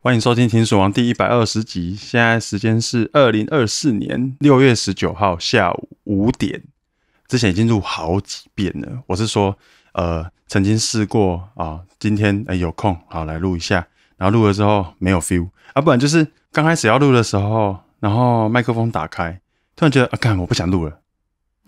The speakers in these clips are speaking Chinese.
欢迎收听《秦始皇》第一百二十集。现在时间是二零二四年六月十九号下午五点。之前已经录好几遍了，我是说，呃，曾经试过啊。今天哎有空，好来录一下。然后录了之后没有 feel，啊，不然就是刚开始要录的时候，然后麦克风打开，突然觉得啊，干我不想录了。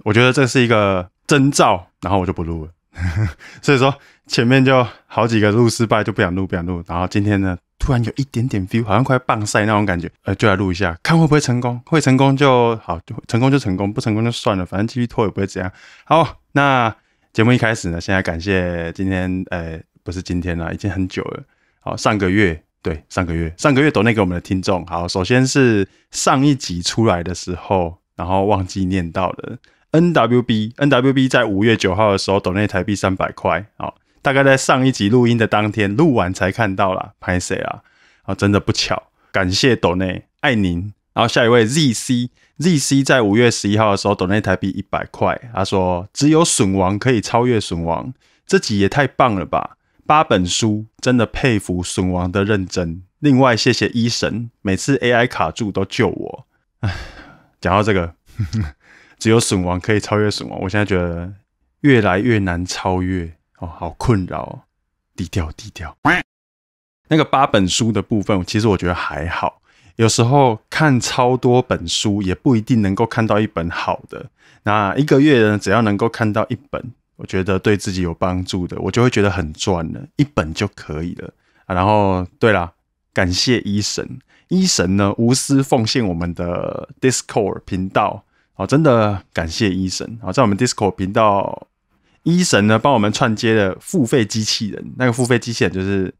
我觉得这是一个征兆，然后我就不录了。所以说前面就好几个录失败，就不想录，不想录。然后今天呢？突然有一点点 feel，好像快棒晒那种感觉，呃，就来录一下，看会不会成功。会成功就好，成功就成功，不成功就算了，反正继续拖也不会怎样。好，那节目一开始呢，先来感谢今天，呃，不是今天了，已经很久了。好，上个月，对，上个月，上个月抖内给我们的听众，好，首先是上一集出来的时候，然后忘记念到了 NWB，NWB 在五月九号的时候抖内台币三百块，好，大概在上一集录音的当天录完才看到啦，拍谁啊，啊，真的不巧。感谢斗内爱您，然后下一位 ZC ZC 在五月十一号的时候，斗内台币一百块，他说只有损王可以超越损王，这集也太棒了吧！八本书，真的佩服损王的认真。另外谢谢医神，每次 AI 卡住都救我。唉，讲到这个，只有损王可以超越损王，我现在觉得越来越难超越。哦，好困扰，低调低调。那个八本书的部分，其实我觉得还好。有时候看超多本书，也不一定能够看到一本好的。那一个月呢，只要能够看到一本，我觉得对自己有帮助的，我就会觉得很赚了，一本就可以了。然后，对了，感谢医神，医神呢无私奉献我们的 Discord 频道，哦，真的感谢医神啊，在我们 Discord 频道。一神呢帮我们串接了付费机器人，那个付费机器人就是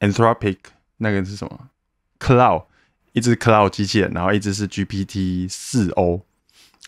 Anthropic 那个是什么 c l o u d 一只 c l o u d 机器人，然后一只是 GPT 四 o，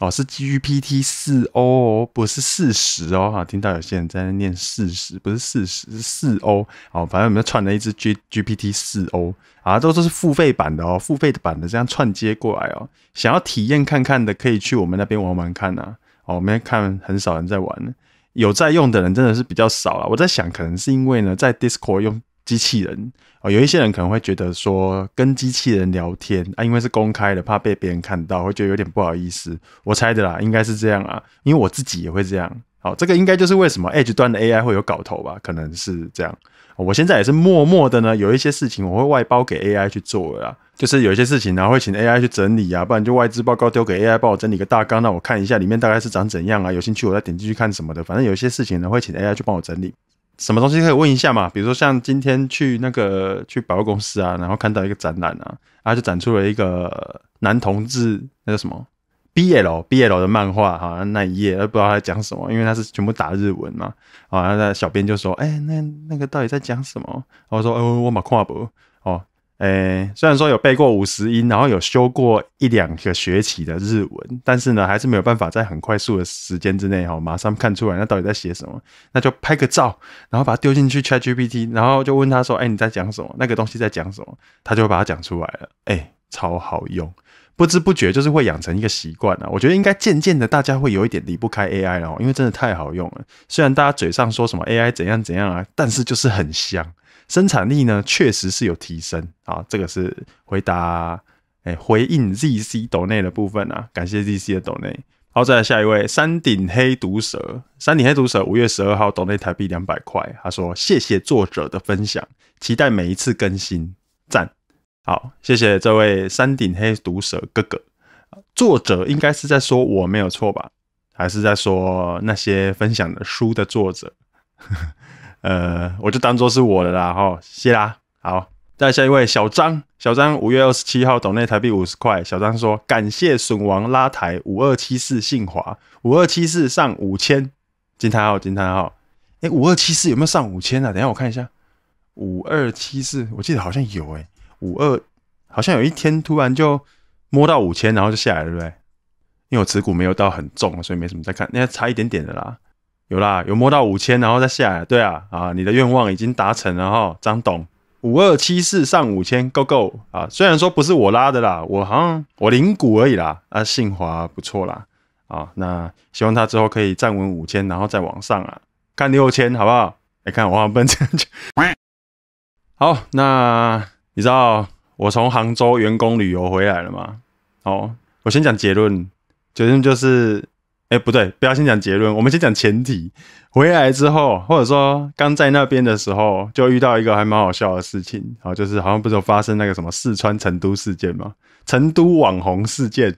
哦是 GPT 四 o 不是四十哦，哈，听到有些人在那念四十，不是四十是四 o，哦，反正我们串了一只 G GPT 四 o，啊，都都是付费版的哦，付费版的这样串接过来哦，想要体验看看的可以去我们那边玩玩看呐，哦，我们看很少人在玩。有在用的人真的是比较少了。我在想，可能是因为呢，在 Discord 用机器人哦，有一些人可能会觉得说跟机器人聊天啊，因为是公开的，怕被别人看到，会觉得有点不好意思。我猜的啦，应该是这样啊，因为我自己也会这样。好，这个应该就是为什么 Edge 端的 AI 会有搞头吧？可能是这样。我现在也是默默的呢，有一些事情我会外包给 AI 去做啦，就是有一些事情呢会请 AI 去整理啊，不然就外资报告丢给 AI 帮我整理个大纲让我看一下里面大概是长怎样啊，有兴趣我再点进去看什么的，反正有一些事情呢会请 AI 去帮我整理。什么东西可以问一下嘛？比如说像今天去那个去百货公司啊，然后看到一个展览啊，然后就展出了一个男同志那个什么。B L B L 的漫画哈那一页，不知道在讲什么，因为他是全部打日文嘛。啊，那小编就说：“哎，那那个到底在讲什么？”然后说：“哦，我马跨不哦，哎，虽然说有背过五十音，然后有修过一两个学期的日文，但是呢，还是没有办法在很快速的时间之内哈马上看出来那到底在写什么。那就拍个照，然后把它丢进去 Chat GPT，然后就问他说：‘哎，你在讲什么？那个东西在讲什么？’他就会把它讲出来了。哎，超好用。”不知不觉就是会养成一个习惯啊！我觉得应该渐渐的大家会有一点离不开 AI 了，因为真的太好用了。虽然大家嘴上说什么 AI 怎样怎样啊，但是就是很香，生产力呢确实是有提升啊。这个是回答哎回应 ZC 斗内的部分啊，感谢 ZC 的斗内。好，再来下一位山顶黑毒蛇，山顶黑毒蛇五月十二号斗内台币两百块，他说谢谢作者的分享，期待每一次更新，赞。好，谢谢这位山顶黑毒蛇哥哥。作者应该是在说我没有错吧？还是在说那些分享的书的作者？呃，我就当做是我的啦，哈，谢啦。好，再下一位小张，小张五月二十七号岛内台币五十块。小张说感谢笋王拉台五二七四信华五二七四上五千金叹号金叹号。哎，五二七四有没有上五千啊？等下我看一下。五二七四，我记得好像有，哎。五二好像有一天突然就摸到五千，然后就下来了，对不对？因为我持股没有到很重，所以没什么在看。那差一点点的啦，有啦，有摸到五千，然后再下来。对啊，啊，你的愿望已经达成，然哈，张董五二七四上五千，够够啊！虽然说不是我拉的啦，我好像我零股而已啦。啊，信华不错啦，啊，那希望他之后可以站稳五千，然后再往上啊，看六千好不好？来看，我不能这样。好，那。你知道我从杭州员工旅游回来了吗？哦，我先讲结论，结论就是，哎，不对，不要先讲结论，我们先讲前提。回来之后，或者说刚在那边的时候，就遇到一个还蛮好笑的事情，哦，就是好像不是有发生那个什么四川成都事件吗？成都网红事件，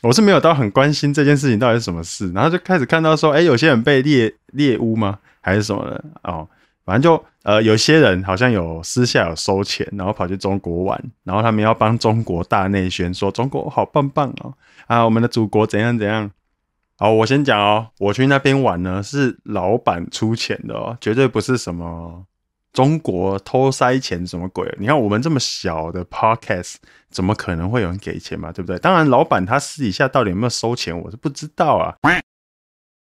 我是没有到很关心这件事情到底是什么事，然后就开始看到说，哎，有些人被猎猎污吗？还是什么的哦。反正就呃，有些人好像有私下有收钱，然后跑去中国玩，然后他们要帮中国大内宣，说中国好棒棒哦，啊，我们的祖国怎样怎样。好，我先讲哦，我去那边玩呢，是老板出钱的哦，绝对不是什么中国偷塞钱什么鬼。你看我们这么小的 podcast，怎么可能会有人给钱嘛，对不对？当然，老板他私底下到底有没有收钱，我是不知道啊。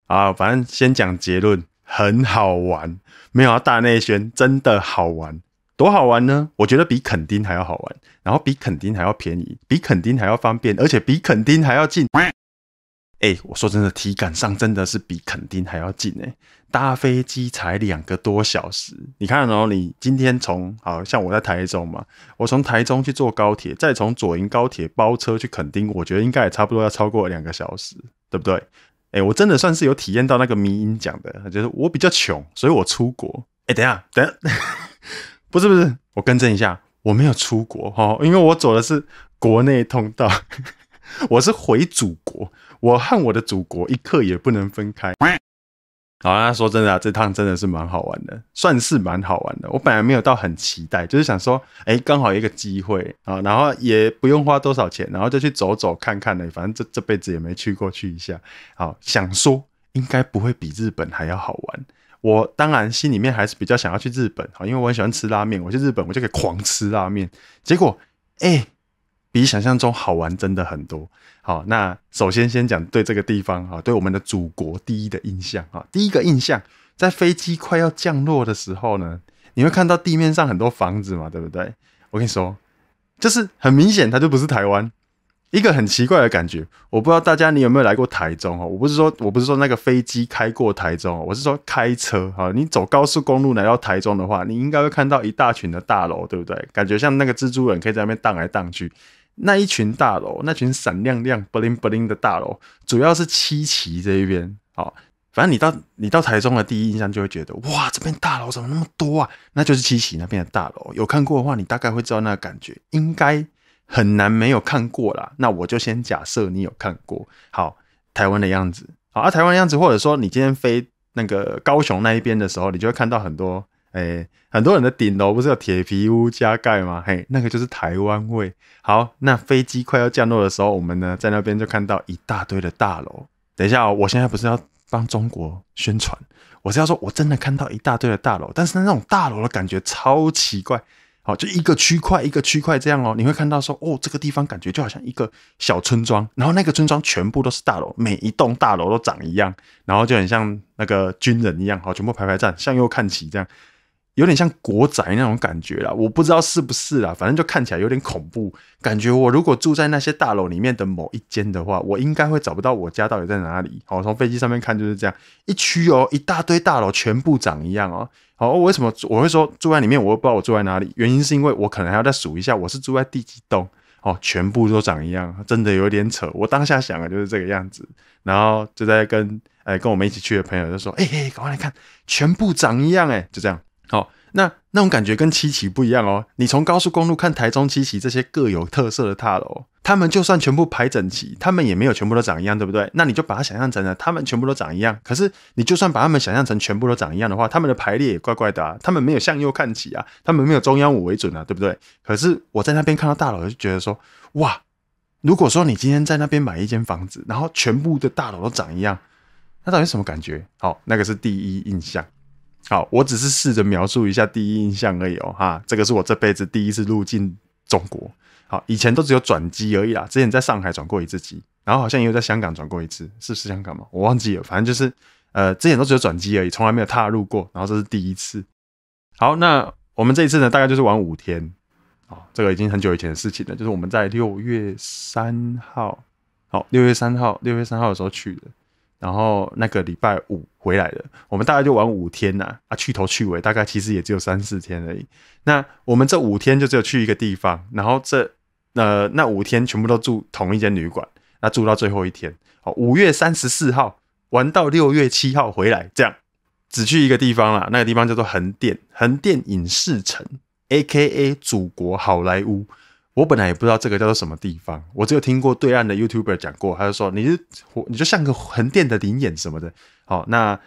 啊，反正先讲结论。很好玩，没有啊！大内宣真的好玩，多好玩呢？我觉得比垦丁还要好玩，然后比垦丁还要便宜，比垦丁还要方便，而且比垦丁还要近。哎，我说真的，体感上真的是比垦丁还要近哎！搭飞机才两个多小时，你看哦，你今天从好像我在台中嘛，我从台中去坐高铁，再从左营高铁包车去垦丁，我觉得应该也差不多要超过两个小时，对不对？哎，我真的算是有体验到那个迷音讲的，就是我比较穷，所以我出国。哎，等一下，等一下，不是不是，我更正一下，我没有出国哈，因为我走的是国内通道，我是回祖国，我和我的祖国一刻也不能分开。好，说真的啊，这趟真的是蛮好玩的，算是蛮好玩的。我本来没有到很期待，就是想说，哎，刚好一个机会啊，然后也不用花多少钱，然后就去走走看看嘞。反正这这辈子也没去过去一下，好想说应该不会比日本还要好玩。我当然心里面还是比较想要去日本，好，因为我很喜欢吃拉面，我去日本我就可以狂吃拉面。结果，哎。比想象中好玩真的很多。好，那首先先讲对这个地方哈，对我们的祖国第一的印象哈。第一个印象，在飞机快要降落的时候呢，你会看到地面上很多房子嘛，对不对？我跟你说，就是很明显，它就不是台湾，一个很奇怪的感觉。我不知道大家你有没有来过台中哈？我不是说，我不是说那个飞机开过台中，我是说开车哈。你走高速公路来到台中的话，你应该会看到一大群的大楼，对不对？感觉像那个蜘蛛人可以在那边荡来荡去。那一群大楼，那群闪亮亮、布灵布灵的大楼，主要是七旗这一边。好，反正你到你到台中的第一印象就会觉得，哇，这边大楼怎么那么多啊？那就是七旗那边的大楼。有看过的话，你大概会知道那个感觉，应该很难没有看过啦。那我就先假设你有看过。好，台湾的样子，好啊，台湾的样子，或者说你今天飞那个高雄那一边的时候，你就会看到很多。哎，很多人的顶楼不是有铁皮屋加盖吗？嘿，那个就是台湾味。好，那飞机快要降落的时候，我们呢在那边就看到一大堆的大楼。等一下，我现在不是要帮中国宣传，我是要说我真的看到一大堆的大楼，但是那种大楼的感觉超奇怪。好，就一个区块一个区块这样哦，你会看到说哦，这个地方感觉就好像一个小村庄，然后那个村庄全部都是大楼，每一栋大楼都长一样，然后就很像那个军人一样，好，全部排排站，向右看齐这样。有点像国宅那种感觉啦，我不知道是不是啦，反正就看起来有点恐怖。感觉我如果住在那些大楼里面的某一间的话，我应该会找不到我家到底在哪里。哦，从飞机上面看就是这样，一区哦，一大堆大楼全部长一样哦。哦，为什么我会说住在里面我不知道我住在哪里？原因是因为我可能还要再数一下我是住在第几栋哦，全部都长一样，真的有点扯。我当下想的就是这个样子，然后就在跟呃跟我们一起去的朋友就说：“哎嘿，赶快来看，全部长一样哎，就这样。”好，那那种感觉跟七旗不一样哦。你从高速公路看台中七旗这些各有特色的大楼，他们就算全部排整齐，他们也没有全部都长一样，对不对？那你就把它想象成呢，他们全部都长一样。可是你就算把他们想象成全部都长一样的话，他们的排列也怪怪的，啊，他们没有向右看齐啊，他们没有中央五为准啊，对不对？可是我在那边看到大楼就觉得说，哇，如果说你今天在那边买一间房子，然后全部的大楼都长一样，那到底什么感觉？好，那个是第一印象。好，我只是试着描述一下第一印象而已哦哈，这个是我这辈子第一次入境中国。好，以前都只有转机而已啦，之前在上海转过一次机，然后好像也有在香港转过一次，是不是香港嘛？我忘记了，反正就是呃，之前都只有转机而已，从来没有踏入过，然后这是第一次。好，那我们这一次呢，大概就是玩五天。哦，这个已经很久以前的事情了，就是我们在六月三号，好，六月三号，六月三号的时候去的。然后那个礼拜五回来的，我们大概就玩五天呐，啊，去头去尾，大概其实也只有三四天而已。那我们这五天就只有去一个地方，然后这呃那五天全部都住同一间旅馆，那住到最后一天，好，五月三十四号玩到六月七号回来，这样只去一个地方啦，那个地方叫做横店，横店影视城，A.K.A. 祖国好莱坞。我本来也不知道这个叫做什么地方，我只有听过对岸的 YouTuber 讲过，他就说你是你就像个横店的灵眼什么的。好，那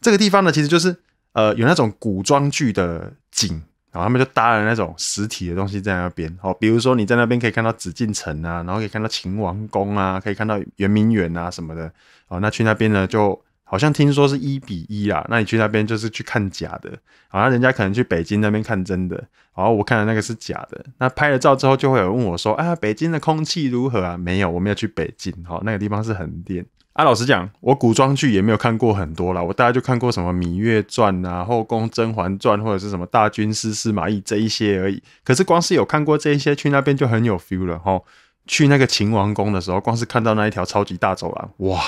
这个地方呢，其实就是呃有那种古装剧的景，然后他们就搭了那种实体的东西在那边。好，比如说你在那边可以看到紫禁城啊，然后可以看到秦王宫啊，可以看到圆明园啊什么的。哦，那去那边呢就。好像听说是一比一啊，那你去那边就是去看假的，好像人家可能去北京那边看真的，然后我看的那个是假的。那拍了照之后就会有问我说：“啊，北京的空气如何啊？”没有，我没有去北京，哈，那个地方是横店。啊，老实讲，我古装剧也没有看过很多啦，我大概就看过什么《芈月传》啊、《后宫甄嬛传》或者是什么《大军师司马懿》这一些而已。可是光是有看过这些，去那边就很有 feel 了哈。去那个秦王宫的时候，光是看到那一条超级大走廊，哇！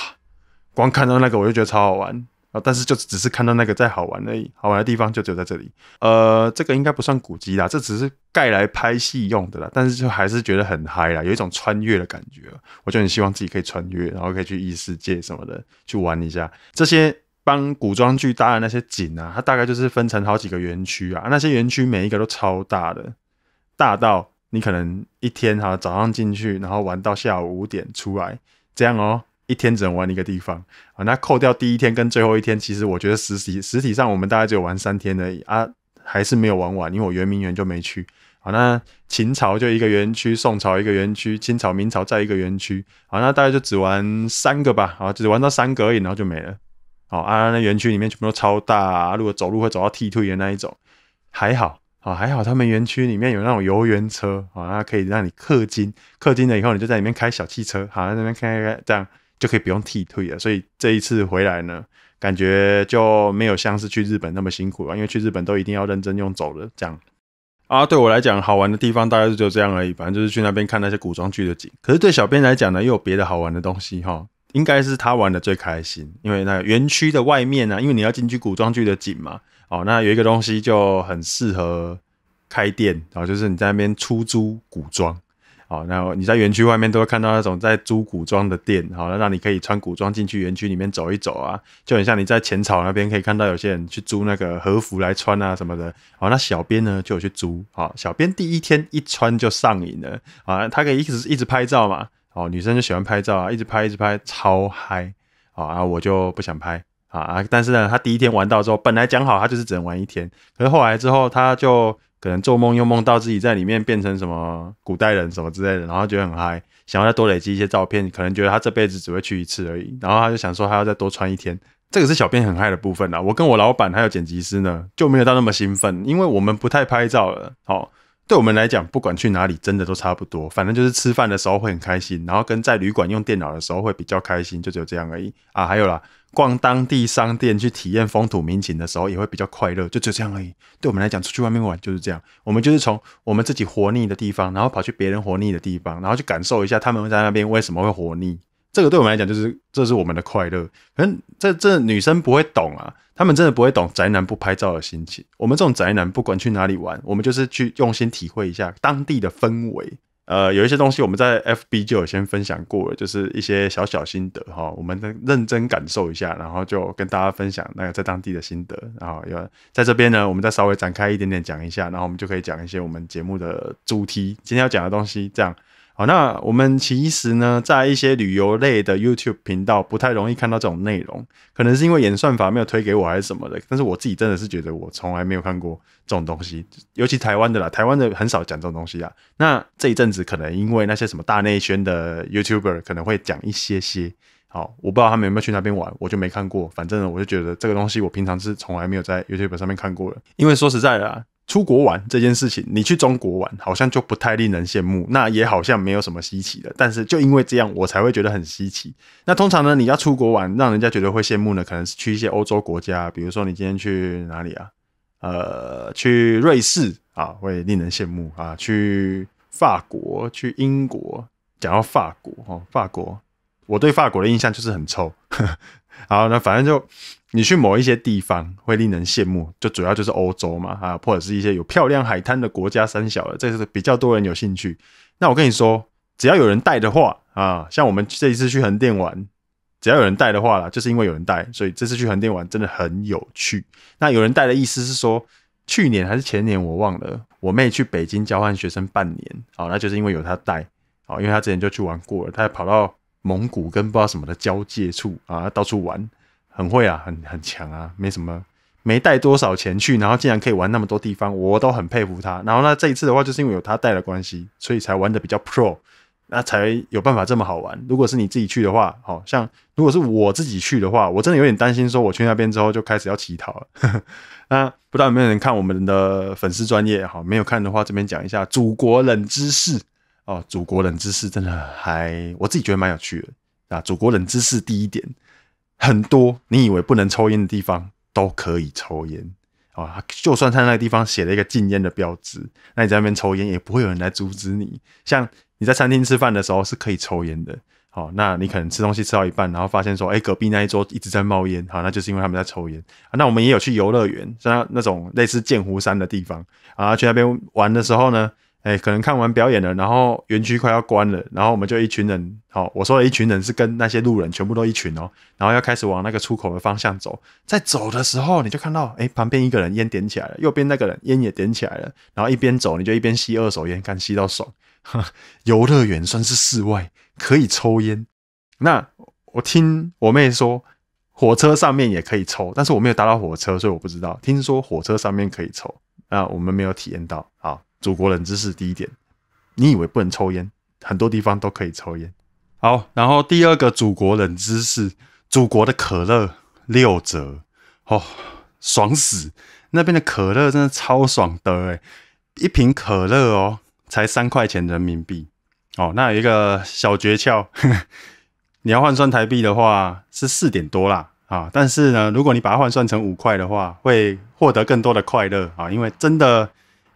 光看到那个我就觉得超好玩啊！但是就只是看到那个再好玩而已，好玩的地方就只有在这里。呃，这个应该不算古迹啦，这只是盖来拍戏用的啦。但是就还是觉得很嗨啦，有一种穿越的感觉。我就很希望自己可以穿越，然后可以去异世界什么的去玩一下。这些帮古装剧搭的那些景啊，它大概就是分成好几个园区啊，那些园区每一个都超大的，大到你可能一天哈早上进去，然后玩到下午五点出来这样哦。一天只能玩一个地方啊，那扣掉第一天跟最后一天，其实我觉得实体实体上我们大概只有玩三天而已啊，还是没有玩完，因为我圆明园就没去。好，那秦朝就一个园区，宋朝一个园区，清朝、明朝在一个园区。好，那大家就只玩三个吧，好，只玩到三个而已，然后就没了。好，啊，那园区里面全部都超大，啊，如果走路会走到踢腿的那一种，还好，好，还好他们园区里面有那种游园车，好，可以让你氪金，氪金了以后你就在里面开小汽车，好，在那边开开开这样。就可以不用替退了，所以这一次回来呢，感觉就没有像是去日本那么辛苦了，因为去日本都一定要认真用走了这样啊。对我来讲，好玩的地方大概是就这样而已，反正就是去那边看那些古装剧的景。可是对小编来讲呢，又有别的好玩的东西哈，应该是他玩的最开心，因为那园区的外面呢，因为你要进去古装剧的景嘛，哦，那有一个东西就很适合开店后就是你在那边出租古装。好，然后你在园区外面都会看到那种在租古装的店，好，那你可以穿古装进去园区里面走一走啊，就很像你在浅草那边可以看到有些人去租那个和服来穿啊什么的。好，那小编呢就有去租，好，小编第一天一穿就上瘾了啊，他可以一直一直拍照嘛，哦，女生就喜欢拍照啊，一直拍一直拍，超嗨，好啊，我就不想拍啊啊，但是呢，他第一天玩到之后，本来讲好他就是只能玩一天，可是后来之后他就。可能做梦又梦到自己在里面变成什么古代人什么之类的，然后觉得很嗨，想要再多累积一些照片，可能觉得他这辈子只会去一次而已，然后他就想说他要再多穿一天，这个是小编很嗨的部分啦。我跟我老板还有剪辑师呢，就没有到那么兴奋，因为我们不太拍照了，好。对我们来讲，不管去哪里，真的都差不多。反正就是吃饭的时候会很开心，然后跟在旅馆用电脑的时候会比较开心，就只有这样而已啊。还有啦，逛当地商店去体验风土民情的时候，也会比较快乐，就只有这样而已。对我们来讲，出去外面玩就是这样。我们就是从我们自己活腻的地方，然后跑去别人活腻的地方，然后去感受一下他们在那边为什么会活腻。这个对我们来讲，就是这是我们的快乐。可能这这女生不会懂啊，她们真的不会懂宅男不拍照的心情。我们这种宅男，不管去哪里玩，我们就是去用心体会一下当地的氛围。呃，有一些东西我们在 FB 就有先分享过了，就是一些小小心得哈。我们再认真感受一下，然后就跟大家分享那个在当地的心得。然后要在这边呢，我们再稍微展开一点点讲一下，然后我们就可以讲一些我们节目的主题，今天要讲的东西这样。好，那我们其实呢，在一些旅游类的 YouTube 频道不太容易看到这种内容，可能是因为演算法没有推给我，还是什么的。但是我自己真的是觉得，我从来没有看过这种东西，尤其台湾的啦，台湾的很少讲这种东西啊。那这一阵子可能因为那些什么大内宣的 YouTuber 可能会讲一些些。好，我不知道他们有没有去那边玩，我就没看过。反正我就觉得这个东西，我平常是从来没有在 YouTube 上面看过的。因为说实在的。出国玩这件事情，你去中国玩好像就不太令人羡慕，那也好像没有什么稀奇的。但是就因为这样，我才会觉得很稀奇。那通常呢，你要出国玩，让人家觉得会羡慕呢，可能是去一些欧洲国家，比如说你今天去哪里啊？呃，去瑞士啊，会令人羡慕啊。去法国、去英国。讲到法国哦，法国，我对法国的印象就是很臭。好，那反正就。你去某一些地方会令人羡慕，就主要就是欧洲嘛，啊，或者是一些有漂亮海滩的国家、三小的，这是比较多人有兴趣。那我跟你说，只要有人带的话，啊，像我们这一次去横店玩，只要有人带的话啦，就是因为有人带，所以这次去横店玩真的很有趣。那有人带的意思是说，去年还是前年我忘了，我妹去北京交换学生半年，哦，那就是因为有她带，哦，因为她之前就去玩过了，她跑到蒙古跟不知道什么的交界处啊，到处玩。很会啊，很很强啊，没什么，没带多少钱去，然后竟然可以玩那么多地方，我都很佩服他。然后那这一次的话，就是因为有他带的关系，所以才玩的比较 pro，那才有办法这么好玩。如果是你自己去的话，好像如果是我自己去的话，我真的有点担心，说我去那边之后就开始要乞讨了。那不知道有没有人看我们的粉丝专业？哈，没有看的话，这边讲一下祖国冷知识哦。祖国冷知识真的还我自己觉得蛮有趣的啊。祖国冷知识第一点。很多你以为不能抽烟的地方都可以抽烟啊！就算他那个地方写了一个禁烟的标志，那你在那边抽烟也不会有人来阻止你。像你在餐厅吃饭的时候是可以抽烟的，好，那你可能吃东西吃到一半，然后发现说，哎，隔壁那一桌一直在冒烟，好，那就是因为他们在抽烟啊。那我们也有去游乐园，像那种类似建湖山的地方啊，去那边玩的时候呢。哎，可能看完表演了，然后园区快要关了，然后我们就一群人，好，我说的一群人是跟那些路人全部都一群哦，然后要开始往那个出口的方向走，在走的时候你就看到，哎，旁边一个人烟点起来了，右边那个人烟也点起来了，然后一边走你就一边吸二手烟，看吸到爽。游乐园算是室外，可以抽烟。那我听我妹说火车上面也可以抽，但是我没有搭到火车，所以我不知道。听说火车上面可以抽，那我们没有体验到，好。祖国人知识，第一点，你以为不能抽烟？很多地方都可以抽烟。好，然后第二个祖国冷知识，祖国的可乐六折哦，爽死！那边的可乐真的超爽的诶一瓶可乐哦才三块钱人民币哦。那有一个小诀窍，你要换算台币的话是四点多啦啊。但是呢，如果你把它换算成五块的话，会获得更多的快乐啊，因为真的。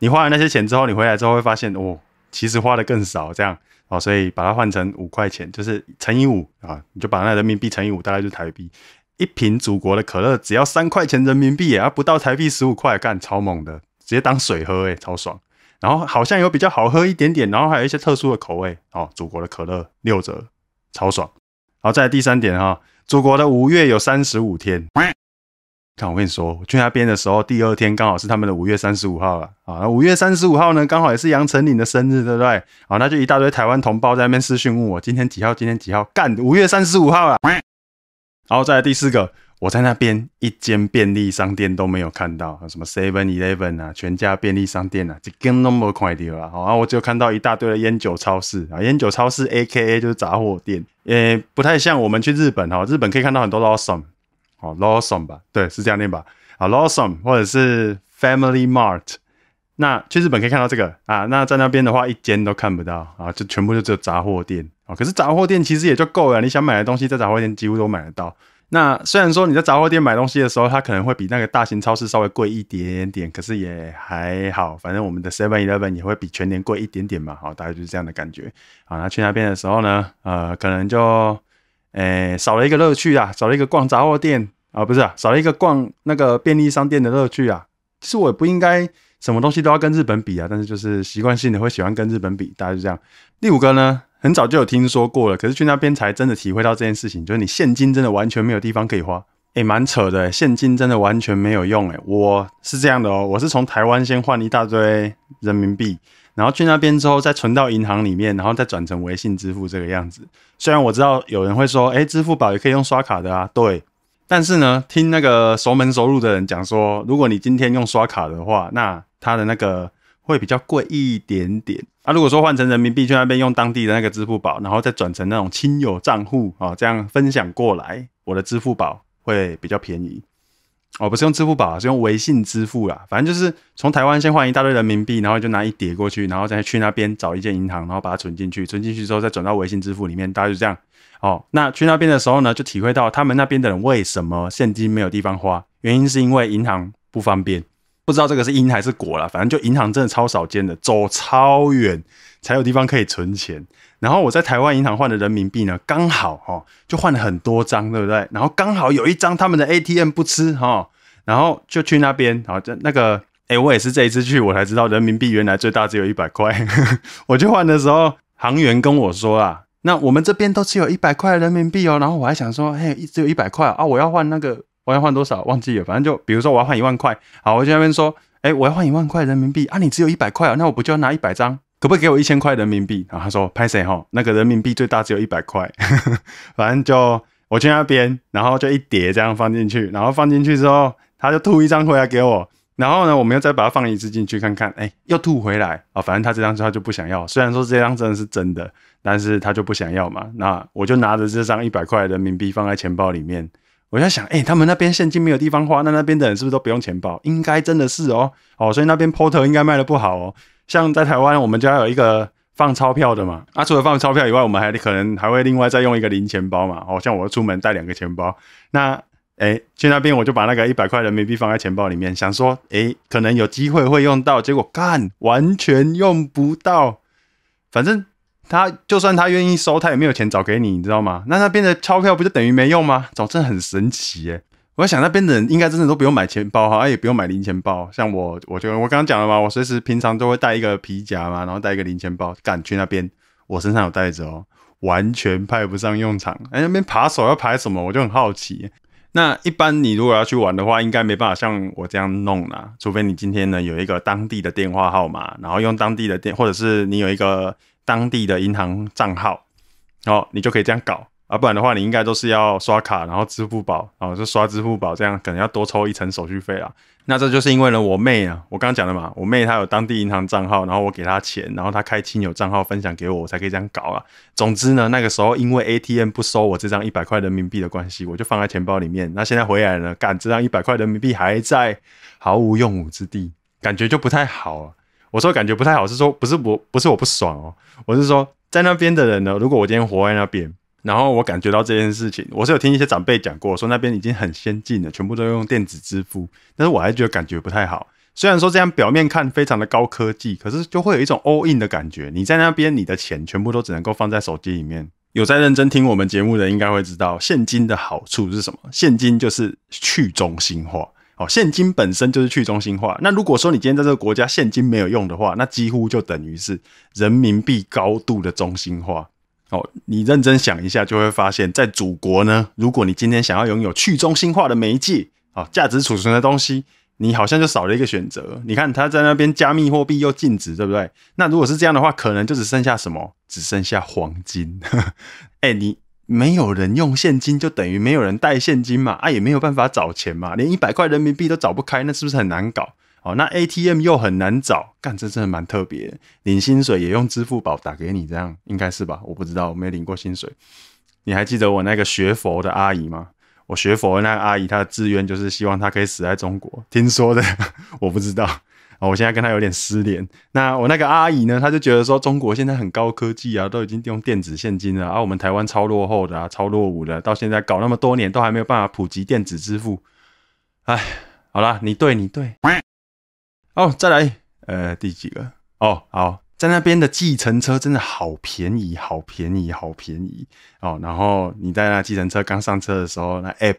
你花了那些钱之后，你回来之后会发现，哦，其实花的更少，这样啊，所以把它换成五块钱，就是乘以五啊，你就把那人民币乘以五，大概就是台币一瓶祖国的可乐只要三块钱人民币，啊，不到台币十五块，干超猛的，直接当水喝，哎，超爽。然后好像有比较好喝一点点，然后还有一些特殊的口味，哦，祖国的可乐六折，超爽。然后再第三点哈，祖国的五月有三十五天。看，我跟你说，我去那边的时候，第二天刚好是他们的五月三十五号了啊。五月三十五号呢，刚好也是杨丞琳的生日，对不对？啊，那就一大堆台湾同胞在那边私讯问我，今天几号？今天几号？干，五月三十五号了。然后再来第四个，我在那边一间便利商店都没有看到，什么 Seven Eleven 啊，全家便利商店啊，这根 n 没 more 快递了。好，我就看到一大堆的烟酒超市啊，烟酒超市 A K A 就是杂货店，也不太像我们去日本哈，日本可以看到很多 Lawson。哦，Lawson 吧，对，是这样念吧。啊，Lawson 或者是 Family Mart，那去日本可以看到这个啊。那在那边的话，一间都看不到啊，就全部就只有杂货店啊。可是杂货店其实也就够了，你想买的东西在杂货店几乎都买得到。那虽然说你在杂货店买东西的时候，它可能会比那个大型超市稍微贵一点点，可是也还好，反正我们的 Seven Eleven 也会比全年贵一点点嘛。好，大概就是这样的感觉。啊，那去那边的时候呢，呃，可能就。哎，少了一个乐趣啊，少了一个逛杂货店啊，不是，啊，少了一个逛那个便利商店的乐趣啊。其实我不应该什么东西都要跟日本比啊，但是就是习惯性的会喜欢跟日本比，大家就这样。第五个呢，很早就有听说过了，可是去那边才真的体会到这件事情，就是你现金真的完全没有地方可以花，哎，蛮扯的，现金真的完全没有用，哎，我是这样的哦，我是从台湾先换一大堆人民币。然后去那边之后再存到银行里面，然后再转成微信支付这个样子。虽然我知道有人会说，哎，支付宝也可以用刷卡的啊，对。但是呢，听那个熟门熟路的人讲说，如果你今天用刷卡的话，那他的那个会比较贵一点点。啊，如果说换成人民币去那边用当地的那个支付宝，然后再转成那种亲友账户啊，这样分享过来，我的支付宝会比较便宜。哦，不是用支付宝，是用微信支付啦。反正就是从台湾先换一大堆人民币，然后就拿一叠过去，然后再去那边找一间银行，然后把它存进去，存进去之后再转到微信支付里面。大概就这样。哦，那去那边的时候呢，就体会到他们那边的人为什么现金没有地方花，原因是因为银行不方便。不知道这个是因还是果了，反正就银行真的超少见的，走超远。才有地方可以存钱，然后我在台湾银行换的人民币呢，刚好哈就换了很多张，对不对？然后刚好有一张他们的 ATM 不吃哈，然后就去那边，好，就那个，哎，我也是这一次去，我才知道人民币原来最大只有一百块。我去换的时候，行员跟我说啊，那我们这边都只有一百块人民币哦。然后我还想说，嘿，只有一百块啊，我要换那个，我要换多少？忘记了，反正就比如说我要换一万块，好，我那边说，哎，我要换一万块人民币啊，你只有一百块啊，那我不就要拿一百张？可不可以给我一千块人民币？然后他说：“拍谁哈？那个人民币最大只有一百块，反正就我去那边，然后就一叠这样放进去，然后放进去之后，他就吐一张回来给我。然后呢，我们又再把它放一次进去看看，哎，又吐回来啊。反正他这张他就不想要。虽然说这张真的是真的，但是他就不想要嘛。那我就拿着这张一百块人民币放在钱包里面。”我在想，哎，他们那边现金没有地方花，那那边的人是不是都不用钱包？应该真的是哦，哦，所以那边 Port 应该卖的不好哦。像在台湾，我们就要有一个放钞票的嘛。啊，除了放钞票以外，我们还可能还会另外再用一个零钱包嘛。哦，像我出门带两个钱包。那，哎，去那边我就把那个一百块人民币放在钱包里面，想说，哎，可能有机会会用到。结果干，完全用不到。反正。他就算他愿意收，他也没有钱找给你，你知道吗？那那边的钞票不就等于没用吗？真很神奇耶。我在想，那边的人应该真的都不用买钱包哈，也不用买零钱包。像我，我觉得我刚刚讲了嘛，我随时平常都会带一个皮夹嘛，然后带一个零钱包。敢去那边，我身上有带着哦，完全派不上用场。哎，那边扒手要扒什么？我就很好奇。那一般你如果要去玩的话，应该没办法像我这样弄啦，除非你今天呢有一个当地的电话号码，然后用当地的电，或者是你有一个。当地的银行账号，哦，你就可以这样搞啊，不然的话你应该都是要刷卡，然后支付宝啊，就刷支付宝这样，可能要多抽一层手续费啊。那这就是因为呢，我妹啊，我刚刚讲的嘛，我妹她有当地银行账号，然后我给她钱，然后她开亲友账号分享给我，我才可以这样搞啊。总之呢，那个时候因为 ATM 不收我这张一百块人民币的关系，我就放在钱包里面。那现在回来了，干这张一百块人民币还在毫无用武之地，感觉就不太好啊。我说感觉不太好，是说不是我不是我不爽哦，我是说在那边的人呢。如果我今天活在那边，然后我感觉到这件事情，我是有听一些长辈讲过，说那边已经很先进了，全部都用电子支付。但是我还觉得感觉不太好。虽然说这样表面看非常的高科技，可是就会有一种 all in 的感觉。你在那边，你的钱全部都只能够放在手机里面。有在认真听我们节目的应该会知道，现金的好处是什么？现金就是去中心化。哦，现金本身就是去中心化。那如果说你今天在这个国家现金没有用的话，那几乎就等于是人民币高度的中心化。哦，你认真想一下，就会发现，在祖国呢，如果你今天想要拥有去中心化的媒介，啊，价值储存的东西，你好像就少了一个选择。你看他在那边加密货币又禁止，对不对？那如果是这样的话，可能就只剩下什么？只剩下黄金。哎，你。没有人用现金，就等于没有人带现金嘛，啊，也没有办法找钱嘛，连一百块人民币都找不开，那是不是很难搞？哦，那 ATM 又很难找，干，真的蛮特别。领薪水也用支付宝打给你，这样应该是吧？我不知道，我没领过薪水。你还记得我那个学佛的阿姨吗？我学佛的那个阿姨，她的志愿就是希望她可以死在中国，听说的，我不知道。哦，我现在跟他有点失联。那我那个阿姨呢，她就觉得说中国现在很高科技啊，都已经用电子现金了，而我们台湾超落后的，啊，超落伍的，到现在搞那么多年都还没有办法普及电子支付。哎，好啦，你对，你对。哦，再来，呃，第几个？哦，好，在那边的计程车真的好便宜，好便宜，好便宜。哦，然后你在那计程车刚上车的时候，那 app，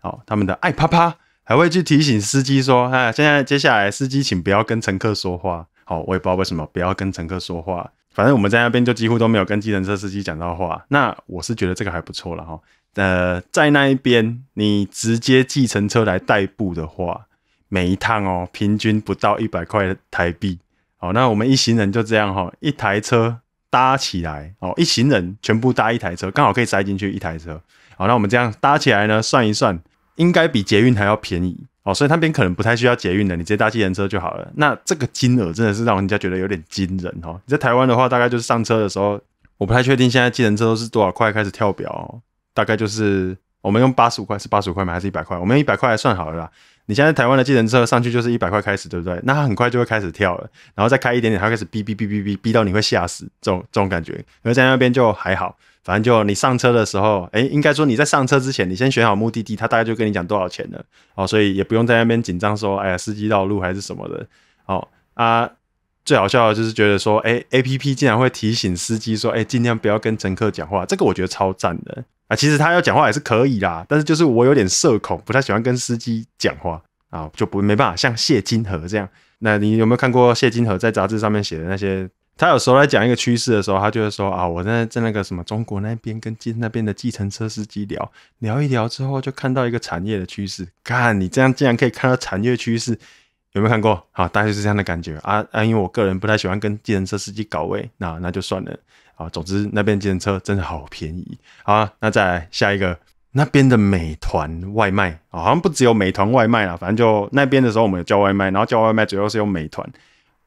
哦，他们的爱啪啪。还会去提醒司机说：“啊，现在接下来，司机请不要跟乘客说话。”好，我也不知道为什么不要跟乘客说话。反正我们在那边就几乎都没有跟计程车司机讲到话。那我是觉得这个还不错了哈。呃，在那一边，你直接计程车来代步的话，每一趟哦，平均不到一百块台币。好，那我们一行人就这样哈，一台车搭起来哦，一行人全部搭一台车，刚好可以塞进去一台车。好，那我们这样搭起来呢，算一算。应该比捷运还要便宜哦，所以那边可能不太需要捷运的，你直接搭计程车就好了。那这个金额真的是让人家觉得有点惊人哦。你在台湾的话，大概就是上车的时候，我不太确定现在计程车都是多少块开始跳表，大概就是我们用八十五块，是八十五块买还是一百块？我们一百块还算好了啦。你现在台湾的计程车上去就是一百块开始，对不对？那它很快就会开始跳了，然后再开一点点，它开始哔哔哔哔哔，哔到你会吓死这种这种感觉，而在那边就还好。反正就你上车的时候，哎，应该说你在上车之前，你先选好目的地，他大概就跟你讲多少钱了哦，所以也不用在那边紧张说，哎呀，司机绕路还是什么的，哦啊，最好笑的就是觉得说，哎，A P P 竟然会提醒司机说，哎，尽量不要跟乘客讲话，这个我觉得超赞的啊，其实他要讲话也是可以啦，但是就是我有点社恐，不太喜欢跟司机讲话啊，就不没办法像谢金河这样，那你有没有看过谢金河在杂志上面写的那些？他有时候来讲一个趋势的时候，他就会说啊，我在在那个什么中国那边跟机那边的计程车司机聊聊一聊之后，就看到一个产业的趋势。看，你这样竟然可以看到产业趋势，有没有看过？好，大概是这样的感觉啊啊，因为我个人不太喜欢跟计程车司机搞位，那那就算了啊。总之那边计程车真的好便宜啊。那再来下一个，那边的美团外卖啊，好像不只有美团外卖啦，反正就那边的时候我们有叫外卖，然后叫外卖主要是用美团。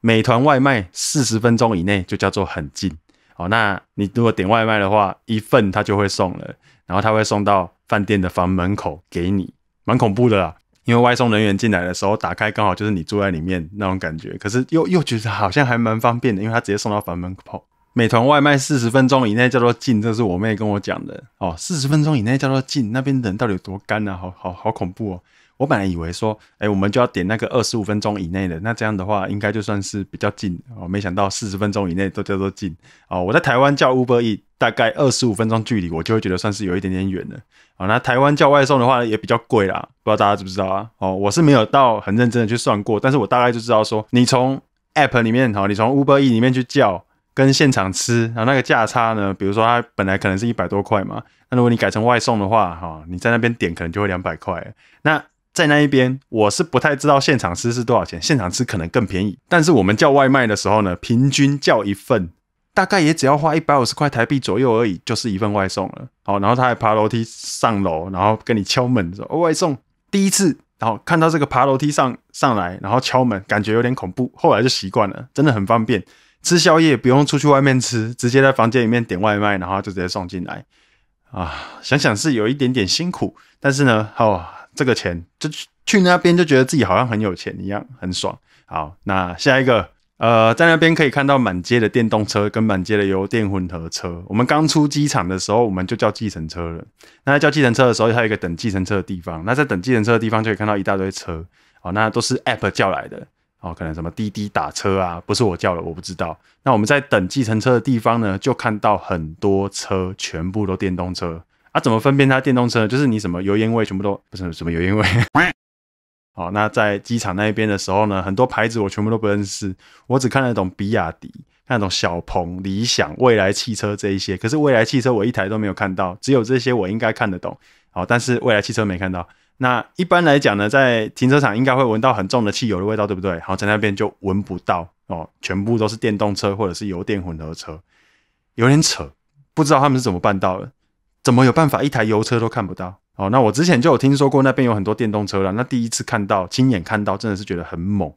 美团外卖四十分钟以内就叫做很近哦。那你如果点外卖的话，一份他就会送了，然后他会送到饭店的房门口给你，蛮恐怖的啦。因为外送人员进来的时候打开，刚好就是你住在里面那种感觉，可是又又觉得好像还蛮方便的，因为他直接送到房门口。美团外卖四十分钟以内叫做近，这是我妹跟我讲的哦。四十分钟以内叫做近，那边人到底有多干啊？好好好恐怖哦！我本来以为说，哎，我们就要点那个二十五分钟以内的，那这样的话应该就算是比较近哦。没想到四十分钟以内都叫做近哦。我在台湾叫 Uber E，大概二十五分钟距离我就会觉得算是有一点点远了。哦，那台湾叫外送的话也比较贵啦，不知道大家知不知道啊？哦，我是没有到很认真的去算过，但是我大概就知道说，你从 App 里面哈，你从 Uber E 里面去叫跟现场吃，然后那个价差呢，比如说它本来可能是一百多块嘛，那如果你改成外送的话哈，你在那边点可能就会两百块。那在那一边，我是不太知道现场吃是多少钱，现场吃可能更便宜。但是我们叫外卖的时候呢，平均叫一份，大概也只要花一百五十块台币左右而已，就是一份外送了。好，然后他还爬楼梯上楼，然后跟你敲门说、时外送第一次，然后看到这个爬楼梯上上来，然后敲门，感觉有点恐怖。后来就习惯了，真的很方便，吃宵夜不用出去外面吃，直接在房间里面点外卖，然后就直接送进来。啊，想想是有一点点辛苦，但是呢，好。这个钱就去那边，就觉得自己好像很有钱一样，很爽。好，那下一个，呃，在那边可以看到满街的电动车跟满街的油电混合车。我们刚出机场的时候，我们就叫计程车了。那在叫计程车的时候，它有一个等计程车的地方。那在等计程车的地方，就可以看到一大堆车。好，那都是 app 叫来的。哦，可能什么滴滴打车啊，不是我叫的，我不知道。那我们在等计程车的地方呢，就看到很多车，全部都电动车。他怎么分辨他电动车？就是你什么油烟味全部都不是什么油烟味。好，那在机场那一边的时候呢，很多牌子我全部都不认识，我只看得懂比亚迪、那种小鹏、理想、未来汽车这一些。可是未来汽车我一台都没有看到，只有这些我应该看得懂。好，但是未来汽车没看到。那一般来讲呢，在停车场应该会闻到很重的汽油的味道，对不对？好，在那边就闻不到哦，全部都是电动车或者是油电混合车，有点扯，不知道他们是怎么办到的。怎么有办法，一台油车都看不到？哦，那我之前就有听说过那边有很多电动车了。那第一次看到，亲眼看到，真的是觉得很猛。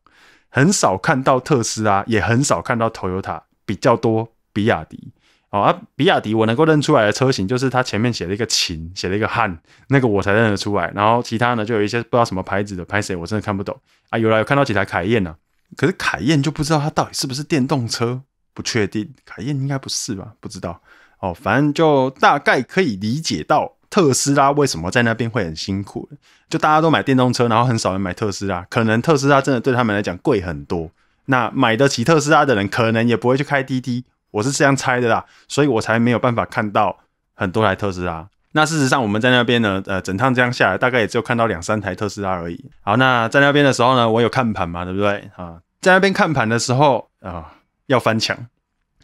很少看到特斯拉，也很少看到丰油塔，比较多比亚迪。哦啊，比亚迪我能够认出来的车型就是它前面写了一个秦，写了一个汉，那个我才认得出来。然后其他呢，就有一些不知道什么牌子的拍谁我真的看不懂啊。有来有看到几台凯宴呢，可是凯宴就不知道它到底是不是电动车，不确定。凯宴应该不是吧？不知道。哦，反正就大概可以理解到特斯拉为什么在那边会很辛苦。就大家都买电动车，然后很少人买特斯拉，可能特斯拉真的对他们来讲贵很多。那买得起特斯拉的人，可能也不会去开滴滴。我是这样猜的啦，所以我才没有办法看到很多台特斯拉。那事实上我们在那边呢，呃，整趟这样下来，大概也只有看到两三台特斯拉而已。好，那在那边的时候呢，我有看盘嘛，对不对？啊，在那边看盘的时候啊，要翻墙。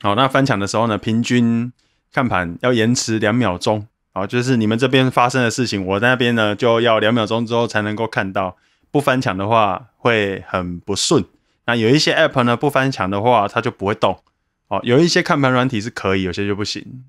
好，那翻墙的时候呢，平均。看盘要延迟两秒钟，啊，就是你们这边发生的事情，我在那边呢就要两秒钟之后才能够看到。不翻墙的话会很不顺，那有一些 app 呢不翻墙的话它就不会动，哦，有一些看盘软体是可以，有些就不行，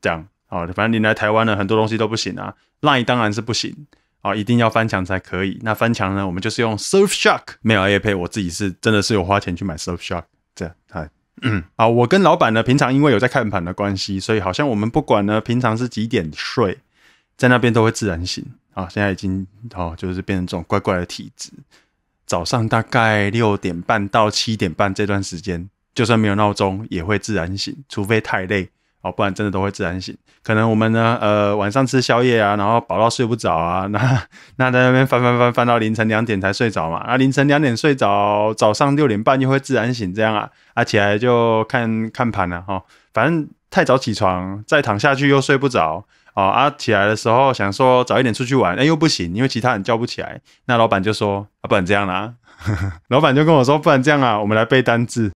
这样，哦，反正你来台湾呢很多东西都不行啊，line 当然是不行，哦，一定要翻墙才可以。那翻墙呢，我们就是用 Surf Shark，没有 app，我自己是真的是有花钱去买 Surf Shark，这样，嗨。嗯啊，我跟老板呢，平常因为有在看盘的关系，所以好像我们不管呢，平常是几点睡，在那边都会自然醒啊。现在已经哦，就是变成这种怪怪的体质，早上大概六点半到七点半这段时间，就算没有闹钟也会自然醒，除非太累。哦，不然真的都会自然醒。可能我们呢，呃，晚上吃宵夜啊，然后饱到睡不着啊，那那在那边翻翻翻翻到凌晨两点才睡着嘛。啊，凌晨两点睡着，早上六点半又会自然醒，这样啊，啊起来就看看盘了哈。反正太早起床，再躺下去又睡不着。哦，啊起来的时候想说早一点出去玩，哎又不行，因为其他人叫不起来。那老板就说，啊不然这样啦，老板就跟我说，不然这样啊，我们来背单字。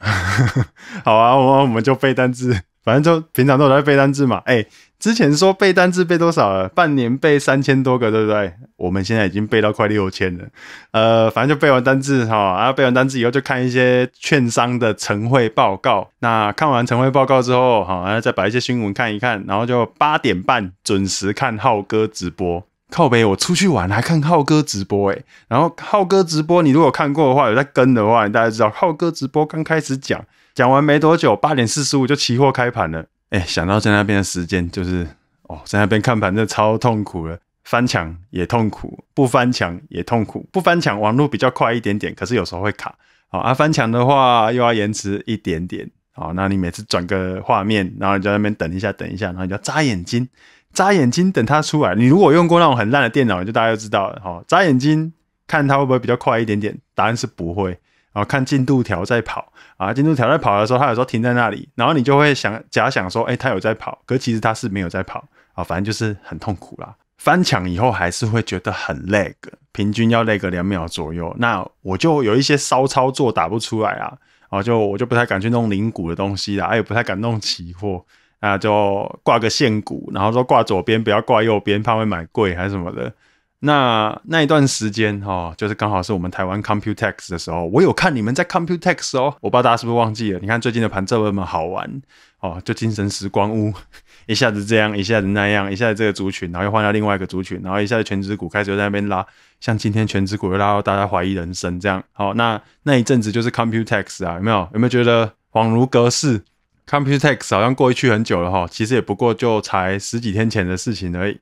好啊，我我们就背单词，反正就平常都在背单词嘛。哎，之前说背单词背多少了？半年背三千多个，对不对？我们现在已经背到快六千了。呃，反正就背完单词哈，然后背完单词以后就看一些券商的晨会报告。那看完晨会报告之后，好，然后再把一些新闻看一看，然后就八点半准时看浩哥直播。靠北，我出去玩还看浩哥直播，哎，然后浩哥直播，你如果看过的话，有在跟的话，你大家知道，浩哥直播刚开始讲，讲完没多久，八点四十五就期货开盘了，哎，想到在那边的时间就是，哦，在那边看盘这超痛苦了，翻墙也痛苦，不翻墙也痛苦，不翻墙网络比较快一点点，可是有时候会卡，好，啊翻墙的话又要延迟一点点，好，那你每次转个画面，然后你在那边等一下，等一下，然后你要眨眼睛。眨眼睛等它出来，你如果用过那种很烂的电脑，就大家就知道了哈。眨眼睛看它会不会比较快一点点，答案是不会。然后看进度条在跑啊，进度条在跑的时候，它有时候停在那里，然后你就会想假想说，哎，它有在跑，可其实它是没有在跑啊，反正就是很痛苦啦。翻墙以后还是会觉得很 lag，平均要 lag 两秒左右。那我就有一些骚操作打不出来啊，然后就我就不太敢去弄灵谷的东西啦，也不太敢弄期货。啊，就挂个线股，然后说挂左边不要挂右边，怕会买贵还是什么的。那那一段时间哈，就是刚好是我们台湾 Computex 的时候，我有看你们在 Computex 哦。我不知道大家是不是忘记了？你看最近的盘这么好玩哦，就精神时光屋，一下子这样，一下子那样，一下子这个族群，然后又换到另外一个族群，然后一下子全职股开始在那边拉，像今天全职股又拉到大家怀疑人生这样。好，那那一阵子就是 Computex 啊，有没有？有没有觉得恍如隔世？Computex 好像过去很久了哈，其实也不过就才十几天前的事情而已。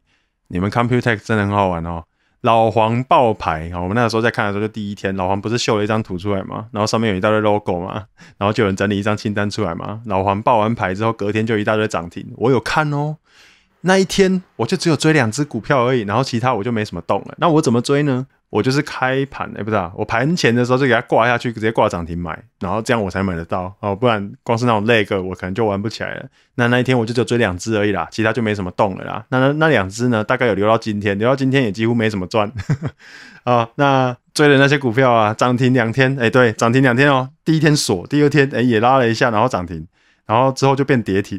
你们 Computex 真的很好玩哦，老黄爆牌啊！我们那时候在看的时候，就第一天老黄不是秀了一张图出来嘛，然后上面有一大堆 logo 嘛，然后就有人整理一张清单出来嘛。老黄爆完牌之后，隔天就一大堆涨停。我有看哦，那一天我就只有追两只股票而已，然后其他我就没什么动了。那我怎么追呢？我就是开盘哎，不是啊，我盘前的时候就给它挂下去，直接挂涨停买，然后这样我才买得到哦，不然光是那种那个我可能就玩不起来了。那那一天我就只有追两只而已啦，其他就没什么动了啦。那那那两只呢，大概有留到今天，留到今天也几乎没什么赚啊。那追的那些股票啊，涨停两天，哎，对，涨停两天哦，第一天锁，第二天哎也拉了一下，然后涨停，然后之后就变跌停。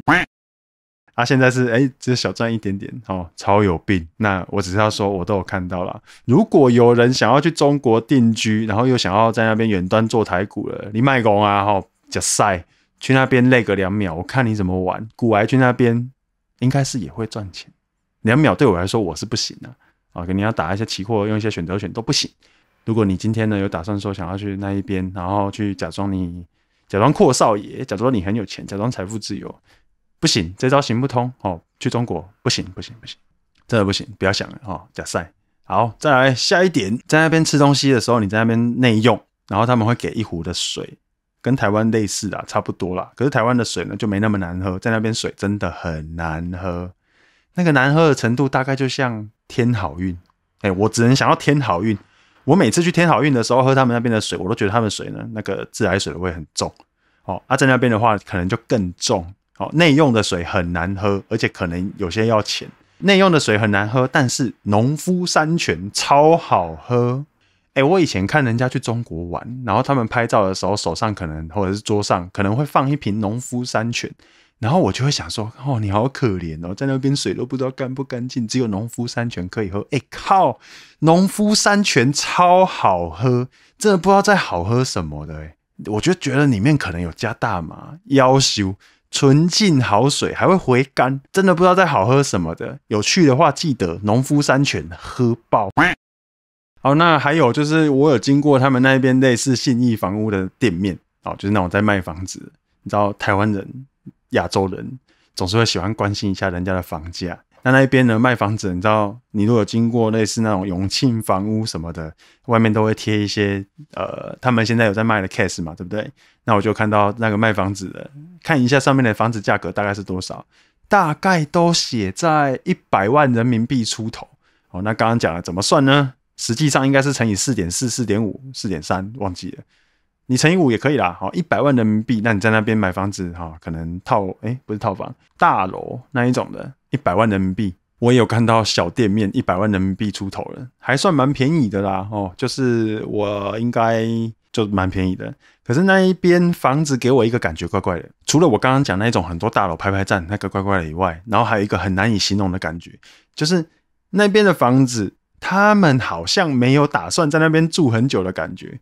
他现在是哎，只是小赚一点点，哦，超有病。那我只是要说，我都有看到了。如果有人想要去中国定居，然后又想要在那边远端做台股了，你卖拱啊，哦，假晒，去那边累个两秒，我看你怎么玩。股癌去那边应该是也会赚钱，两秒对我来说我是不行的啊，肯定要打一些期货，用一些选择权都不行。如果你今天呢有打算说想要去那一边，然后去假装你假装阔少爷，假装你很有钱，假装财富自由。不行，这招行不通哦。去中国不行，不行，不行，真的不行，不要想哦。假赛。好，再来下一点，在那边吃东西的时候，你在那边内用，然后他们会给一壶的水，跟台湾类似啊，差不多啦。可是台湾的水呢就没那么难喝，在那边水真的很难喝，那个难喝的程度大概就像天好运。哎，我只能想要天好运。我每次去天好运的时候喝他们那边的水，我都觉得他们水呢那个自来水的味很重。哦，啊，在那边的话可能就更重。哦，内用的水很难喝，而且可能有些要钱。内用的水很难喝，但是农夫山泉超好喝。哎，我以前看人家去中国玩，然后他们拍照的时候，手上可能或者是桌上可能会放一瓶农夫山泉，然后我就会想说：哦，你好可怜哦，在那边水都不知道干不干净，只有农夫山泉可以喝。哎靠，农夫山泉超好喝，真的不知道在好喝什么的。哎，我就觉得里面可能有加大麻，妖修。纯净好水还会回甘，真的不知道在好喝什么的。有去的话记得农夫山泉喝爆。好，那还有就是我有经过他们那边类似信义房屋的店面，哦，就是那种在卖房子。你知道台湾人、亚洲人总是会喜欢关心一下人家的房价。那那一边呢？卖房子，你知道，你如果经过类似那种永庆房屋什么的，外面都会贴一些，呃，他们现在有在卖的 case 嘛，对不对？那我就看到那个卖房子的，看一下上面的房子价格大概是多少，大概都写在一百万人民币出头。哦，那刚刚讲了怎么算呢？实际上应该是乘以四点四、四点五、四点三，忘记了。你乘以五也可以啦。好，一百万人民币，那你在那边买房子，哈，可能套哎，不是套房，大楼那一种的。一百万人民币，我也有看到小店面一百万人民币出头了，还算蛮便宜的啦。哦，就是我应该就蛮便宜的。可是那一边房子给我一个感觉怪怪的，除了我刚刚讲那种很多大楼排排站那个怪怪的以外，然后还有一个很难以形容的感觉，就是那边的房子，他们好像没有打算在那边住很久的感觉。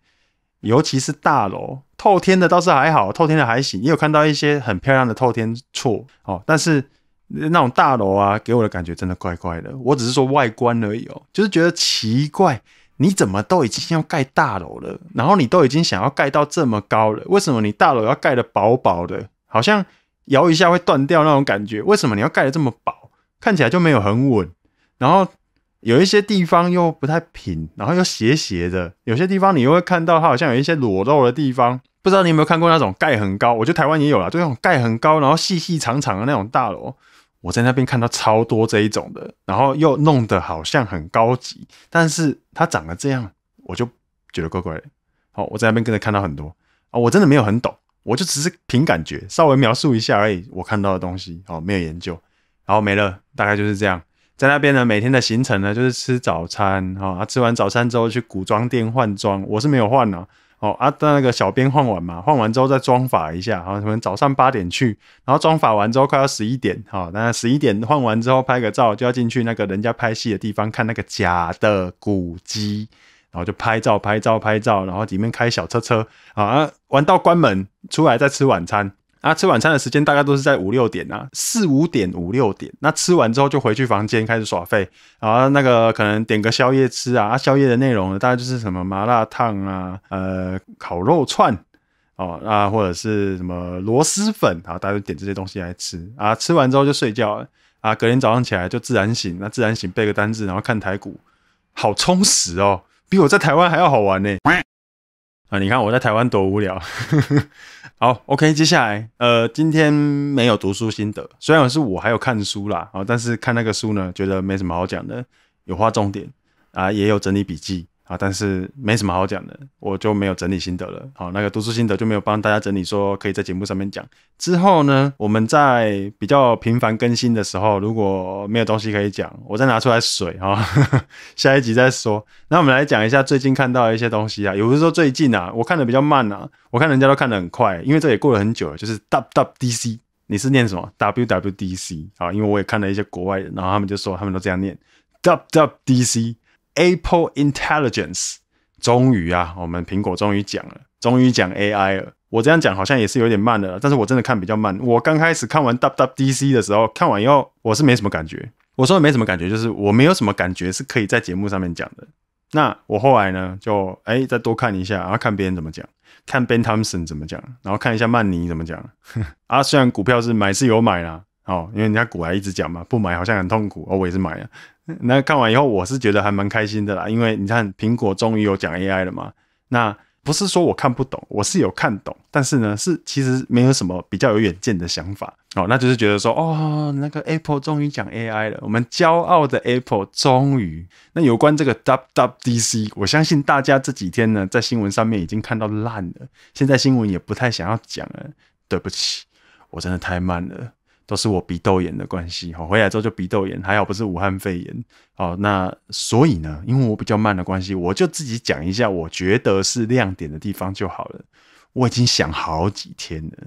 尤其是大楼透天的倒是还好，透天的还行，也有看到一些很漂亮的透天厝哦，但是。那种大楼啊，给我的感觉真的怪怪的。我只是说外观而已哦，就是觉得奇怪。你怎么都已经要盖大楼了，然后你都已经想要盖到这么高了，为什么你大楼要盖的薄薄的，好像摇一下会断掉那种感觉？为什么你要盖的这么薄，看起来就没有很稳？然后有一些地方又不太平，然后又斜斜的，有些地方你又会看到它好像有一些裸露的地方。不知道你有没有看过那种盖很高，我觉得台湾也有了，就那种盖很高，然后细细长长的那种大楼。我在那边看到超多这一种的，然后又弄得好像很高级，但是它长得这样，我就觉得怪怪。的。好，我在那边跟着看到很多啊，我真的没有很懂，我就只是凭感觉稍微描述一下而已，我看到的东西。哦，没有研究，然后没了，大概就是这样。在那边呢，每天的行程呢就是吃早餐，啊，吃完早餐之后去古装店换装，我是没有换呢。哦啊，那那个小编换完嘛，换完之后再装法一下，啊，可能早上八点去，然后装法完之后快要十一点，哦，那十一点换完之后拍个照，就要进去那个人家拍戏的地方看那个假的古迹，然后就拍照拍照拍照，然后里面开小车车，啊，玩到关门，出来再吃晚餐。啊，吃晚餐的时间大概都是在五六点啊，四五点、五六点。那吃完之后就回去房间开始耍废，啊，那个可能点个宵夜吃啊。宵夜的内容呢，大概就是什么麻辣烫啊，呃，烤肉串哦，啊，或者是什么螺蛳粉啊，大家就点这些东西来吃啊。吃完之后就睡觉啊，隔天早上起来就自然醒，那自然醒背个单字，然后看台股，好充实哦，比我在台湾还要好玩呢。啊，你看我在台湾多无聊。好，OK，接下来，呃，今天没有读书心得，虽然是我还有看书啦，啊，但是看那个书呢，觉得没什么好讲的，有划重点啊，也有整理笔记。啊，但是没什么好讲的，我就没有整理心得了。好，那个读书心得就没有帮大家整理，说可以在节目上面讲。之后呢，我们在比较频繁更新的时候，如果没有东西可以讲，我再拿出来水哦，下一集再说。那我们来讲一下最近看到一些东西啊，也不是说最近啊，我看的比较慢啊，我看人家都看的很快，因为这也过了很久，了，就是 WWDC，你是念什么？WWDC？啊，因为我也看了一些国外人，然后他们就说他们都这样念 WWDC。Apple Intelligence，终于啊，我们苹果终于讲了，终于讲 AI 了。我这样讲好像也是有点慢的，但是我真的看比较慢。我刚开始看完 W W D C 的时候，看完以后我是没什么感觉。我说没什么感觉，就是我没有什么感觉是可以在节目上面讲的。那我后来呢，就哎再多看一下，然后看别人怎么讲，看 Ben Thompson 怎么讲，然后看一下曼尼怎么讲。啊，虽然股票是买是有买啦，哦，因为人家股还一直讲嘛，不买好像很痛苦。哦，我也是买了。那看完以后，我是觉得还蛮开心的啦，因为你看苹果终于有讲 AI 了嘛。那不是说我看不懂，我是有看懂，但是呢，是其实没有什么比较有远见的想法哦。那就是觉得说，哦，那个 Apple 终于讲 AI 了，我们骄傲的 Apple 终于。那有关这个 WWDC，我相信大家这几天呢，在新闻上面已经看到烂了，现在新闻也不太想要讲了。对不起，我真的太慢了。都是我鼻窦炎的关系，哦，回来之后就鼻窦炎，还好不是武汉肺炎，好，那所以呢，因为我比较慢的关系，我就自己讲一下，我觉得是亮点的地方就好了。我已经想好几天了。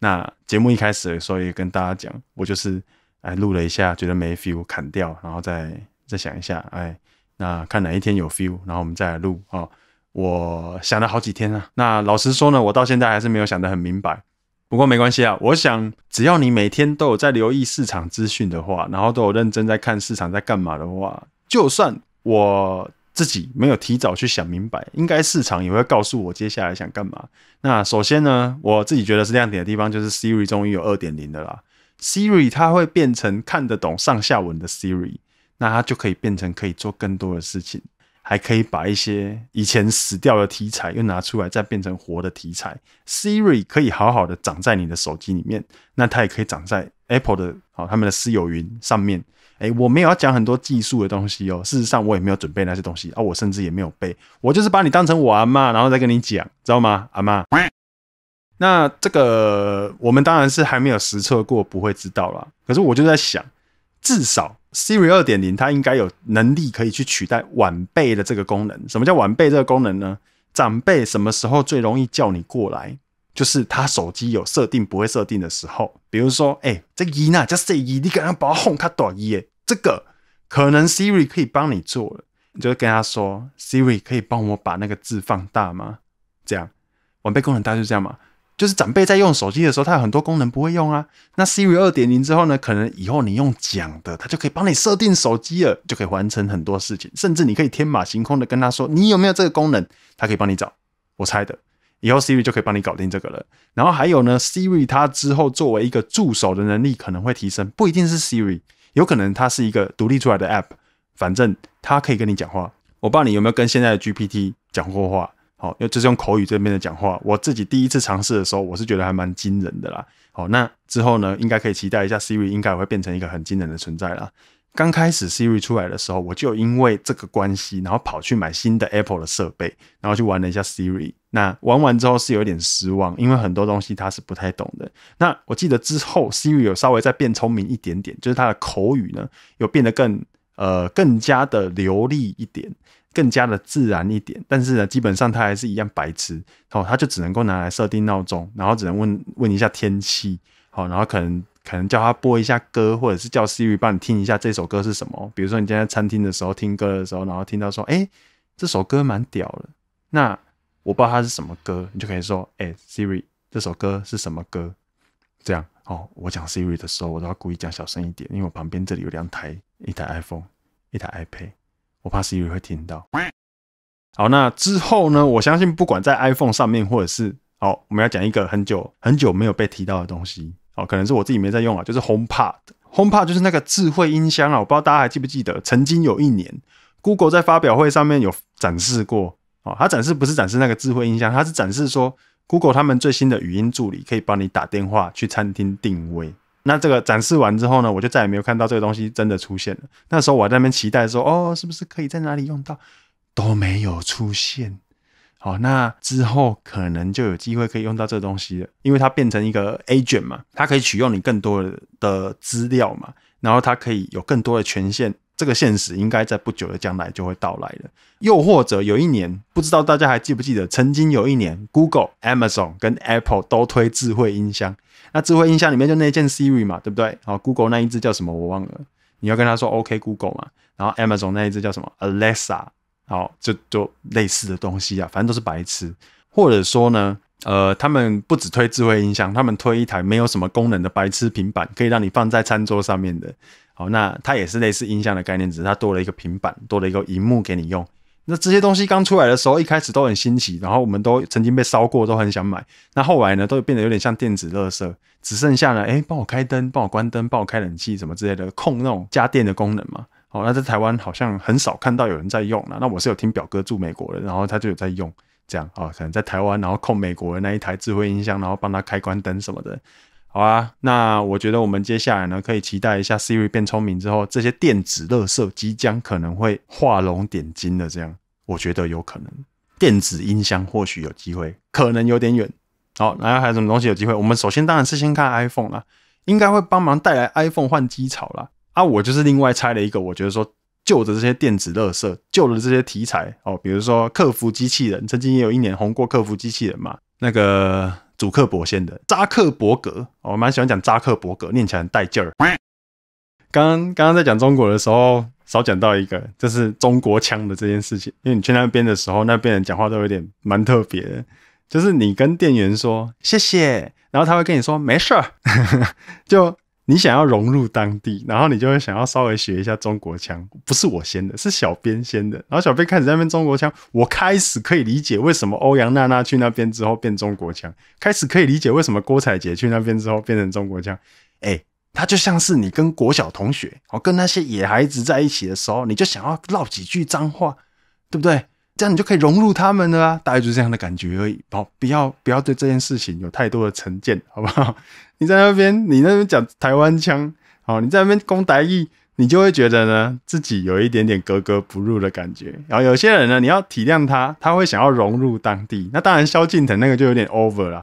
那节目一开始的时候也跟大家讲，我就是哎录了一下，觉得没 feel 砍掉，然后再再想一下，哎，那看哪一天有 feel，然后我们再来录。哦，我想了好几天了。那老实说呢，我到现在还是没有想得很明白。不过没关系啊，我想只要你每天都有在留意市场资讯的话，然后都有认真在看市场在干嘛的话，就算我自己没有提早去想明白，应该市场也会告诉我接下来想干嘛。那首先呢，我自己觉得是亮点的地方就是 Siri 终于有二点零的啦，Siri 它会变成看得懂上下文的 Siri，那它就可以变成可以做更多的事情。还可以把一些以前死掉的题材又拿出来，再变成活的题材。Siri 可以好好的长在你的手机里面，那它也可以长在 Apple 的，好他们的私有云上面。哎，我没有要讲很多技术的东西哦，事实上我也没有准备那些东西，啊，我甚至也没有背，我就是把你当成我阿妈，然后再跟你讲，知道吗，阿妈？那这个我们当然是还没有实测过，不会知道啦。可是我就在想。至少 Siri 二点零，它应该有能力可以去取代晚辈的这个功能。什么叫晚辈这个功能呢？长辈什么时候最容易叫你过来？就是他手机有设定不会设定的时候，比如说，哎，这一呢叫 C 一，你刚刚把它哄他短一，这个可能 Siri 可以帮你做了。你就会跟他说，Siri 可以帮我把那个字放大吗？这样，晚辈功能大概就这样嘛。就是长辈在用手机的时候，它有很多功能不会用啊。那 Siri 二点零之后呢，可能以后你用讲的，它就可以帮你设定手机了，就可以完成很多事情。甚至你可以天马行空的跟他说，你有没有这个功能？它可以帮你找。我猜的，以后 Siri 就可以帮你搞定这个了。然后还有呢，Siri 它之后作为一个助手的能力可能会提升，不一定是 Siri，有可能它是一个独立出来的 App，反正它可以跟你讲话。我不知道你有没有跟现在的 GPT 讲过话。好，因为这是用口语这边的讲话。我自己第一次尝试的时候，我是觉得还蛮惊人的啦。好，那之后呢，应该可以期待一下 Siri 应该会变成一个很惊人的存在啦。刚开始 Siri 出来的时候，我就因为这个关系，然后跑去买新的 Apple 的设备，然后去玩了一下 Siri。那玩完之后是有点失望，因为很多东西它是不太懂的。那我记得之后 Siri 有稍微再变聪明一点点，就是它的口语呢有变得更呃更加的流利一点。更加的自然一点，但是呢，基本上它还是一样白痴。哦，它就只能够拿来设定闹钟，然后只能问问一下天气。好，然后可能可能叫它播一下歌，或者是叫 Siri 帮你听一下这首歌是什么。比如说你今天餐厅的时候听歌的时候，然后听到说，哎，这首歌蛮屌的，那我不知道它是什么歌，你就可以说，哎，Siri 这首歌是什么歌？这样。哦，我讲 Siri 的时候，我都要故意讲小声一点，因为我旁边这里有两台，一台 iPhone，一台 iPad。我怕 Siri 会听到。好，那之后呢？我相信不管在 iPhone 上面，或者是好，我们要讲一个很久很久没有被提到的东西。哦，可能是我自己没在用啊，就是 Home Pod。Home Pod 就是那个智慧音箱啊，我不知道大家还记不记得，曾经有一年 Google 在发表会上面有展示过。哦，它展示不是展示那个智慧音箱，它是展示说 Google 他们最新的语音助理可以帮你打电话去餐厅定位。那这个展示完之后呢，我就再也没有看到这个东西真的出现了。那时候我在那边期待说，哦，是不是可以在哪里用到？都没有出现。好，那之后可能就有机会可以用到这个东西了，因为它变成一个 agent 嘛，它可以取用你更多的资料嘛，然后它可以有更多的权限。这个现实应该在不久的将来就会到来了。又或者有一年，不知道大家还记不记得，曾经有一年，Google、Amazon 跟 Apple 都推智慧音箱。那智慧音箱里面就那一件 Siri 嘛，对不对？好，Google 那一只叫什么我忘了，你要跟他说 OK Google 嘛。然后 Amazon 那一只叫什么 Alexa，好，就就类似的东西啊，反正都是白痴。或者说呢，呃，他们不只推智慧音箱，他们推一台没有什么功能的白痴平板，可以让你放在餐桌上面的。好，那它也是类似音箱的概念，只是它多了一个平板，多了一个荧幕给你用。那这些东西刚出来的时候，一开始都很新奇，然后我们都曾经被烧过，都很想买。那后来呢，都变得有点像电子垃圾，只剩下呢，哎，帮我开灯，帮我关灯，帮我开冷气什么之类的，控那种家电的功能嘛。哦，那在台湾好像很少看到有人在用了。那我是有听表哥住美国的，然后他就有在用这样，哦，可能在台湾，然后控美国的那一台智慧音箱，然后帮他开关灯什么的。好啊，那我觉得我们接下来呢，可以期待一下 Siri 变聪明之后，这些电子乐色即将可能会画龙点睛的这样，我觉得有可能。电子音箱或许有机会，可能有点远。好，然后还有什么东西有机会？我们首先当然是先看 iPhone 啦，应该会帮忙带来 iPhone 换机潮啦。啊，我就是另外拆了一个，我觉得说旧的这些电子乐色，旧的这些题材哦，比如说客服机器人，曾经也有一年红过客服机器人嘛，那个。祖克伯先的扎克伯格，我蛮喜欢讲扎克伯格，念起来很带劲儿。刚刚刚刚在讲中国的时候，少讲到一个，就是中国腔的这件事情。因为你去那边的时候，那边人讲话都有点蛮特别，就是你跟店员说谢谢，然后他会跟你说没事儿，就。你想要融入当地，然后你就会想要稍微学一下中国腔，不是我先的，是小编先的。然后小编开始在边中国腔，我开始可以理解为什么欧阳娜娜去那边之后变中国腔，开始可以理解为什么郭采洁去那边之后变成中国腔。哎，他就像是你跟国小同学，哦，跟那些野孩子在一起的时候，你就想要唠几句脏话，对不对？这样你就可以融入他们了，大概就是这样的感觉而已。好，不要不要对这件事情有太多的成见，好不好？你在那边，你那边讲台湾腔，哦，你在那边攻台语，你就会觉得呢，自己有一点点格格不入的感觉。然后有些人呢，你要体谅他，他会想要融入当地。那当然，萧敬腾那个就有点 over 了。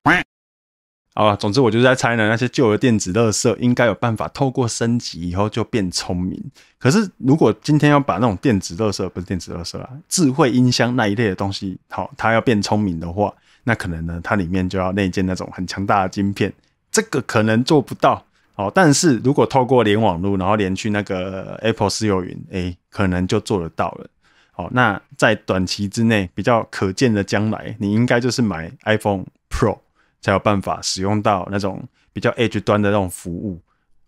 好了，总之我就是在猜呢，那些旧的电子乐色应该有办法透过升级以后就变聪明。可是如果今天要把那种电子乐色，不是电子乐色啦，智慧音箱那一类的东西，好，它要变聪明的话，那可能呢，它里面就要内建那种很强大的晶片。这个可能做不到哦，但是如果透过联网路，然后连去那个 Apple 私有云，哎，可能就做得到了。好，那在短期之内比较可见的将来，你应该就是买 iPhone Pro 才有办法使用到那种比较 Edge 端的那种服务。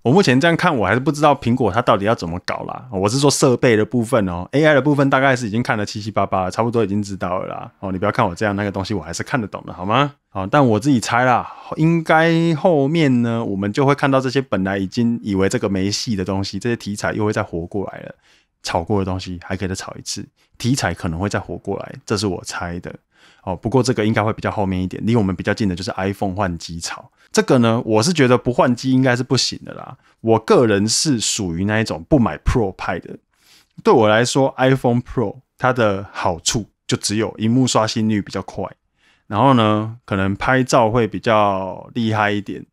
我目前这样看，我还是不知道苹果它到底要怎么搞啦。我是说设备的部分哦，AI 的部分大概是已经看得七七八八了，差不多已经知道了啦。哦，你不要看我这样那个东西，我还是看得懂的，好吗？啊，但我自己猜啦，应该后面呢，我们就会看到这些本来已经以为这个没戏的东西，这些题材又会再活过来了，炒过的东西还可以再炒一次，题材可能会再活过来，这是我猜的。哦，不过这个应该会比较后面一点，离我们比较近的就是 iPhone 换机潮。这个呢，我是觉得不换机应该是不行的啦。我个人是属于那一种不买 Pro 派的，对我来说，iPhone Pro 它的好处就只有荧幕刷新率比较快。然后呢，可能拍照会比较厉害一点，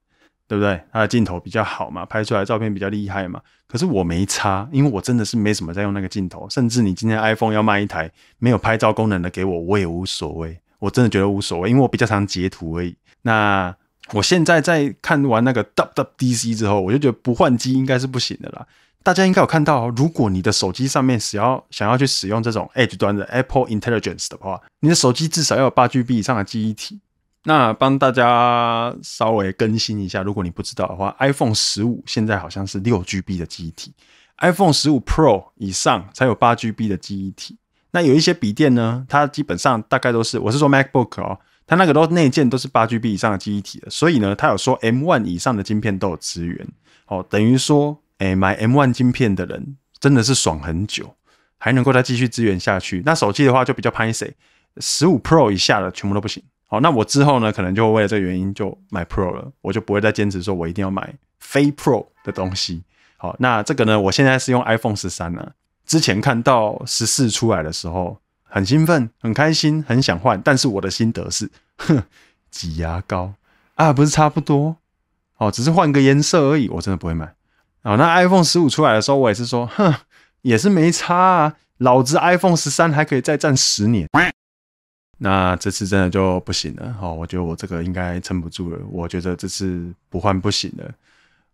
对不对？它的镜头比较好嘛，拍出来照片比较厉害嘛。可是我没差，因为我真的是没什么在用那个镜头，甚至你今天 iPhone 要卖一台没有拍照功能的给我，我也无所谓。我真的觉得无所谓，因为我比较常截图而已。那我现在在看完那个 WDC 之后，我就觉得不换机应该是不行的啦。大家应该有看到，如果你的手机上面只要想要去使用这种 Edge 端的 Apple Intelligence 的话，你的手机至少要有八 GB 以上的记忆体。那帮大家稍微更新一下，如果你不知道的话，iPhone 十五现在好像是六 GB 的记忆体，iPhone 十五 Pro 以上才有八 GB 的记忆体。那有一些笔电呢，它基本上大概都是，我是说 MacBook 哦，它那个都内建都是八 GB 以上的记忆体的，所以呢，它有说 M One 以上的晶片都有支援。哦，等于说。诶，买 M One 晶片的人真的是爽很久，还能够再继续支援下去。那手机的话就比较拍谁，十五 Pro 以下的全部都不行。好，那我之后呢，可能就为了这个原因就买 Pro 了，我就不会再坚持说我一定要买非 Pro 的东西。好，那这个呢，我现在是用 iPhone 十三了。之前看到十四出来的时候，很兴奋、很开心、很想换，但是我的心得是，哼，挤牙膏啊，不是差不多，哦，只是换个颜色而已，我真的不会买。哦，那 iPhone 十五出来的时候，我也是说，哼，也是没差啊，老子 iPhone 十三还可以再战十年。那这次真的就不行了。哦，我觉得我这个应该撑不住了。我觉得这次不换不行了。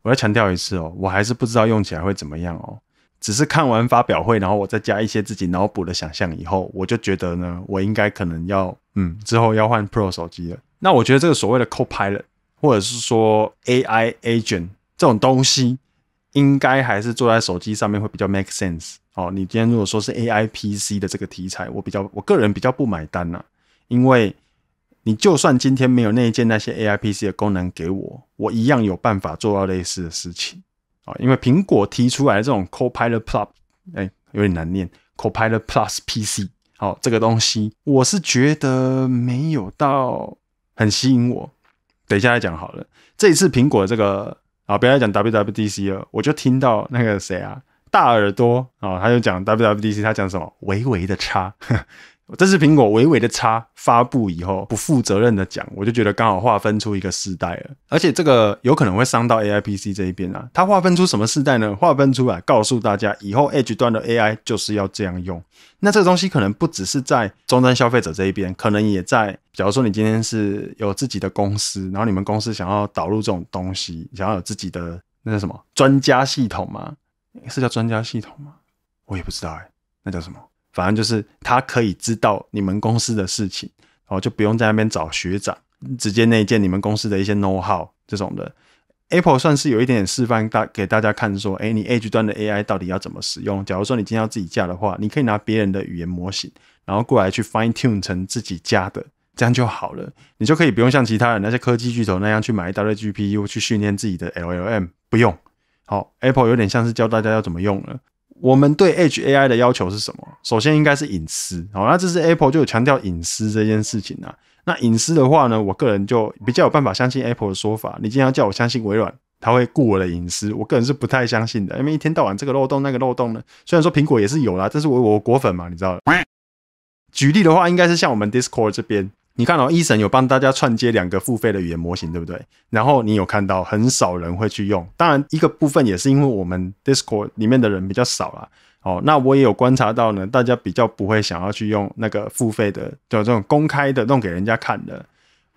我要强调一次哦，我还是不知道用起来会怎么样哦。只是看完发表会，然后我再加一些自己脑补的想象以后，我就觉得呢，我应该可能要，嗯，之后要换 Pro 手机了。那我觉得这个所谓的 Copilot 或者是说 AI Agent 这种东西。应该还是坐在手机上面会比较 make sense 哦。你今天如果说是 A I P C 的这个题材，我比较，我个人比较不买单呐，因为你就算今天没有那一件那些 A I P C 的功能给我，我一样有办法做到类似的事情啊。因为苹果提出来这种 Copilot Plus，哎，有点难念，Copilot Plus P C，好，这个东西我是觉得没有到很吸引我。等一下再讲好了，这一次苹果这个。啊，不要讲 WWDC 了，我就听到那个谁啊，大耳朵啊，他就讲 WWDC，他讲什么微微的差。这是苹果微微的差发布以后不负责任的讲，我就觉得刚好划分出一个世代了，而且这个有可能会伤到 AIPC 这一边啊。它划分出什么世代呢？划分出来告诉大家，以后 H 端的 AI 就是要这样用。那这个东西可能不只是在终端消费者这一边，可能也在，假如说你今天是有自己的公司，然后你们公司想要导入这种东西，想要有自己的那叫什么专家系统吗？是叫专家系统吗？我也不知道哎，那叫什么？反正就是他可以知道你们公司的事情，然后就不用在那边找学长，直接内建你们公司的一些 know how 这种的。Apple 算是有一点点示范大给大家看，说，哎，你 edge 端的 AI 到底要怎么使用？假如说你今天要自己架的话，你可以拿别人的语言模型，然后过来去 fine tune 成自己架的，这样就好了。你就可以不用像其他人那些科技巨头那样去买一堆 GPU 去训练自己的 LLM，不用。好，Apple 有点像是教大家要怎么用了。我们对 H A I 的要求是什么？首先应该是隐私，好，那这是 Apple 就强调隐私这件事情啊。那隐私的话呢，我个人就比较有办法相信 Apple 的说法。你今天要叫我相信微软，他会顾我的隐私，我个人是不太相信的，因为一天到晚这个漏洞那个漏洞呢，虽然说苹果也是有啦，但是我我果粉嘛，你知道。举例的话，应该是像我们 Discord 这边。你看哦，一审有帮大家串接两个付费的语言模型，对不对？然后你有看到很少人会去用，当然一个部分也是因为我们 Discord 里面的人比较少啦。哦，那我也有观察到呢，大家比较不会想要去用那个付费的，就这种公开的、弄给人家看的。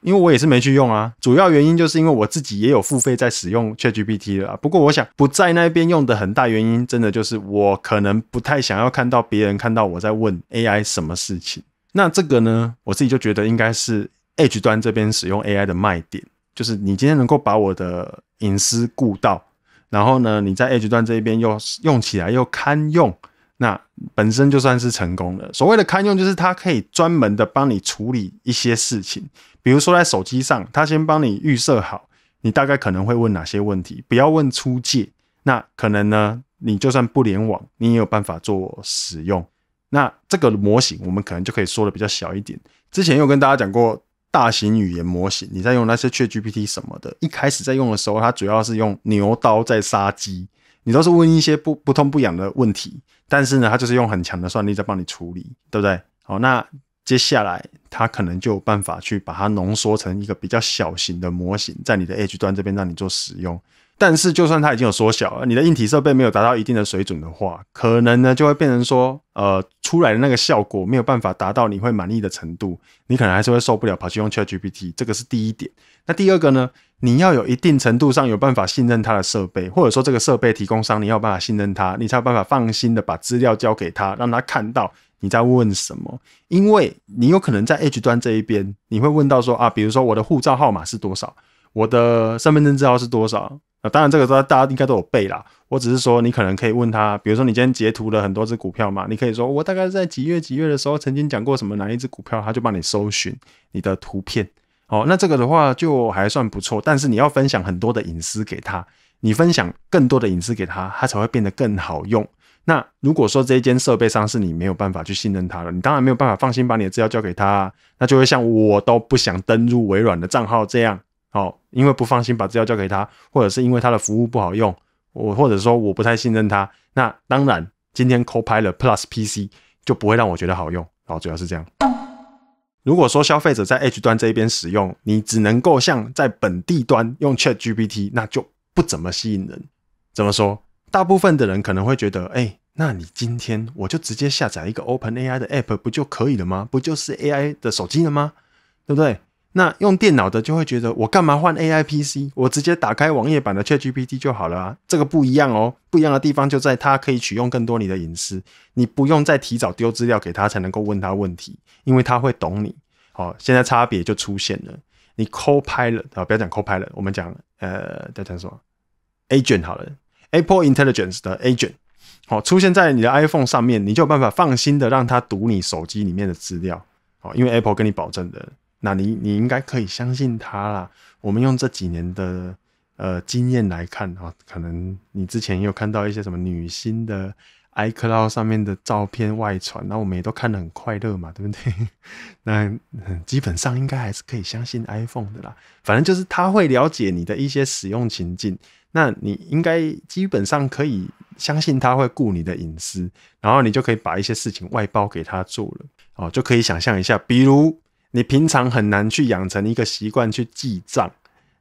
因为我也是没去用啊，主要原因就是因为我自己也有付费在使用 ChatGPT 了。不过我想不在那边用的很大原因，真的就是我可能不太想要看到别人看到我在问 AI 什么事情。那这个呢，我自己就觉得应该是 H 端这边使用 AI 的卖点，就是你今天能够把我的隐私顾到，然后呢，你在 H 端这边又用起来又堪用，那本身就算是成功了。所谓的堪用，就是它可以专门的帮你处理一些事情，比如说在手机上，它先帮你预设好你大概可能会问哪些问题，不要问出界。那可能呢，你就算不联网，你也有办法做使用。那这个模型，我们可能就可以说的比较小一点。之前又跟大家讲过，大型语言模型，你在用那些 ChatGPT 什么的，一开始在用的时候，它主要是用牛刀在杀鸡，你都是问一些不不痛不痒的问题，但是呢，它就是用很强的算力在帮你处理，对不对？好，那接下来它可能就有办法去把它浓缩成一个比较小型的模型，在你的 H 端这边让你做使用。但是，就算它已经有缩小，了，你的硬体设备没有达到一定的水准的话，可能呢就会变成说，呃，出来的那个效果没有办法达到你会满意的程度，你可能还是会受不了，跑去用 ChatGPT。这个是第一点。那第二个呢，你要有一定程度上有办法信任它的设备，或者说这个设备提供商，你要有办法信任他，你才有办法放心的把资料交给他，让他看到你在问什么，因为你有可能在 H 端这一边，你会问到说啊，比如说我的护照号码是多少，我的身份证字号是多少。那当然，这个都大家应该都有背啦。我只是说，你可能可以问他，比如说你今天截图了很多只股票嘛，你可以说我大概在几月几月的时候曾经讲过什么哪一只股票，他就帮你搜寻你的图片。哦，那这个的话就还算不错，但是你要分享很多的隐私给他，你分享更多的隐私给他，他才会变得更好用。那如果说这一间设备上是你没有办法去信任他了，你当然没有办法放心把你的资料交给他，那就会像我都不想登入微软的账号这样。好，因为不放心把资料交给他，或者是因为他的服务不好用，我或者说我不太信任他。那当然，今天 Copilot Plus PC 就不会让我觉得好用。然后主要是这样。如果说消费者在 H 端这一边使用，你只能够像在本地端用 Chat GPT，那就不怎么吸引人。怎么说？大部分的人可能会觉得，哎，那你今天我就直接下载一个 Open AI 的 App 不就可以了吗？不就是 AI 的手机了吗？对不对？那用电脑的就会觉得我干嘛换 A I P C？我直接打开网页版的 Chat G P T 就好了啊。这个不一样哦，不一样的地方就在它可以取用更多你的隐私，你不用再提早丢资料给他才能够问他问题，因为他会懂你。好，现在差别就出现了。你 Copilot 啊，不要讲 Copilot，我们讲呃，再讲什么 Agent 好了，Apple Intelligence 的 Agent，好，出现在你的 iPhone 上面，你就有办法放心的让他读你手机里面的资料，好，因为 Apple 跟你保证的。那你你应该可以相信他啦。我们用这几年的呃经验来看啊，可能你之前有看到一些什么女星的 iCloud 上面的照片外传，那我们也都看得很快乐嘛，对不对？那基本上应该还是可以相信 iPhone 的啦。反正就是他会了解你的一些使用情境，那你应该基本上可以相信他会顾你的隐私，然后你就可以把一些事情外包给他做了哦，就可以想象一下，比如。你平常很难去养成一个习惯去记账，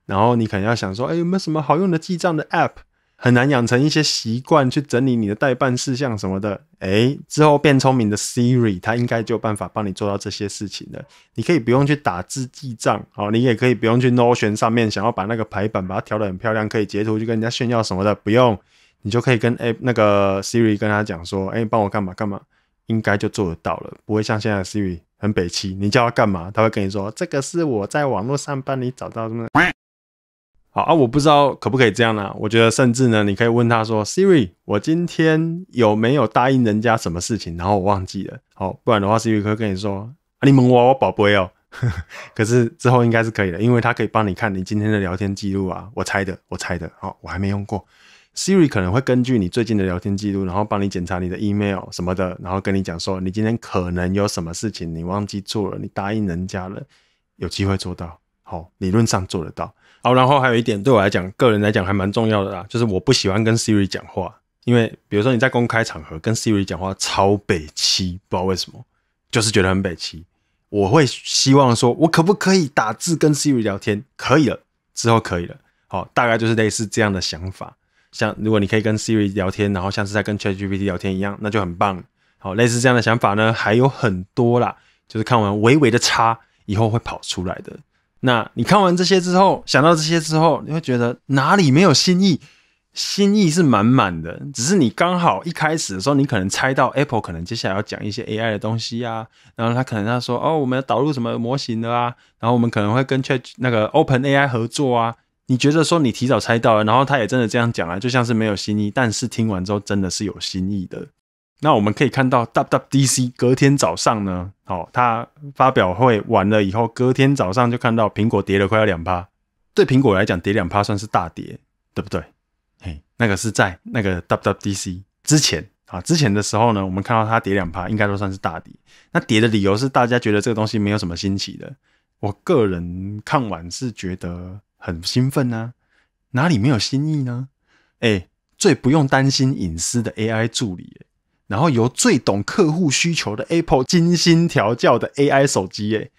然后你可能要想说，哎，有没有什么好用的记账的 App？很难养成一些习惯去整理你的代办事项什么的。哎，之后变聪明的 Siri，它应该就有办法帮你做到这些事情的。你可以不用去打字记账，哦，你也可以不用去 Notion 上面想要把那个排版把它调得很漂亮，可以截图去跟人家炫耀什么的，不用，你就可以跟哎那个 Siri 跟他讲说，哎，帮我干嘛干嘛。应该就做得到了，不会像现在 Siri 很北欺。你叫它干嘛，他会跟你说这个是我在网络上帮你找到什么。好啊，我不知道可不可以这样呢？我觉得甚至呢，你可以问他说 Siri，我今天有没有答应人家什么事情，然后我忘记了。好，不然的话 Siri 会跟你说啊，你蒙我，我宝贝哦。可是之后应该是可以的，因为它可以帮你看你今天的聊天记录啊。我猜的，我猜的。好，我还没用过。Siri 可能会根据你最近的聊天记录，然后帮你检查你的 email 什么的，然后跟你讲说你今天可能有什么事情你忘记做了，你答应人家了，有机会做到，好，理论上做得到。好，然后还有一点对我来讲，个人来讲还蛮重要的啦，就是我不喜欢跟 Siri 讲话，因为比如说你在公开场合跟 Siri 讲话超北七，不知道为什么，就是觉得很北七。我会希望说，我可不可以打字跟 Siri 聊天？可以了，之后可以了，好，大概就是类似这样的想法。像如果你可以跟 Siri 聊天，然后像是在跟 ChatGPT 聊天一样，那就很棒。好，类似这样的想法呢，还有很多啦。就是看完微微的差以后会跑出来的。那你看完这些之后，想到这些之后，你会觉得哪里没有新意？新意是满满的，只是你刚好一开始的时候，你可能猜到 Apple 可能接下来要讲一些 AI 的东西啊，然后他可能他说哦，我们要导入什么模型的啊，然后我们可能会跟 Chat 那个 Open AI 合作啊。你觉得说你提早猜到了，然后他也真的这样讲啊，就像是没有新意，但是听完之后真的是有新意的。那我们可以看到 WWDC 隔天早上呢，哦，他发表会完了以后，隔天早上就看到苹果跌了快要两趴。对苹果来讲，跌两趴算是大跌，对不对？嘿，那个是在那个 WWDC 之前啊，之前的时候呢，我们看到它跌两趴，应该都算是大跌。那跌的理由是大家觉得这个东西没有什么新奇的。我个人看完是觉得。很兴奋呐，哪里没有新意呢？哎，最不用担心隐私的 AI 助理，然后由最懂客户需求的 Apple 精心调教的 AI 手机，哎，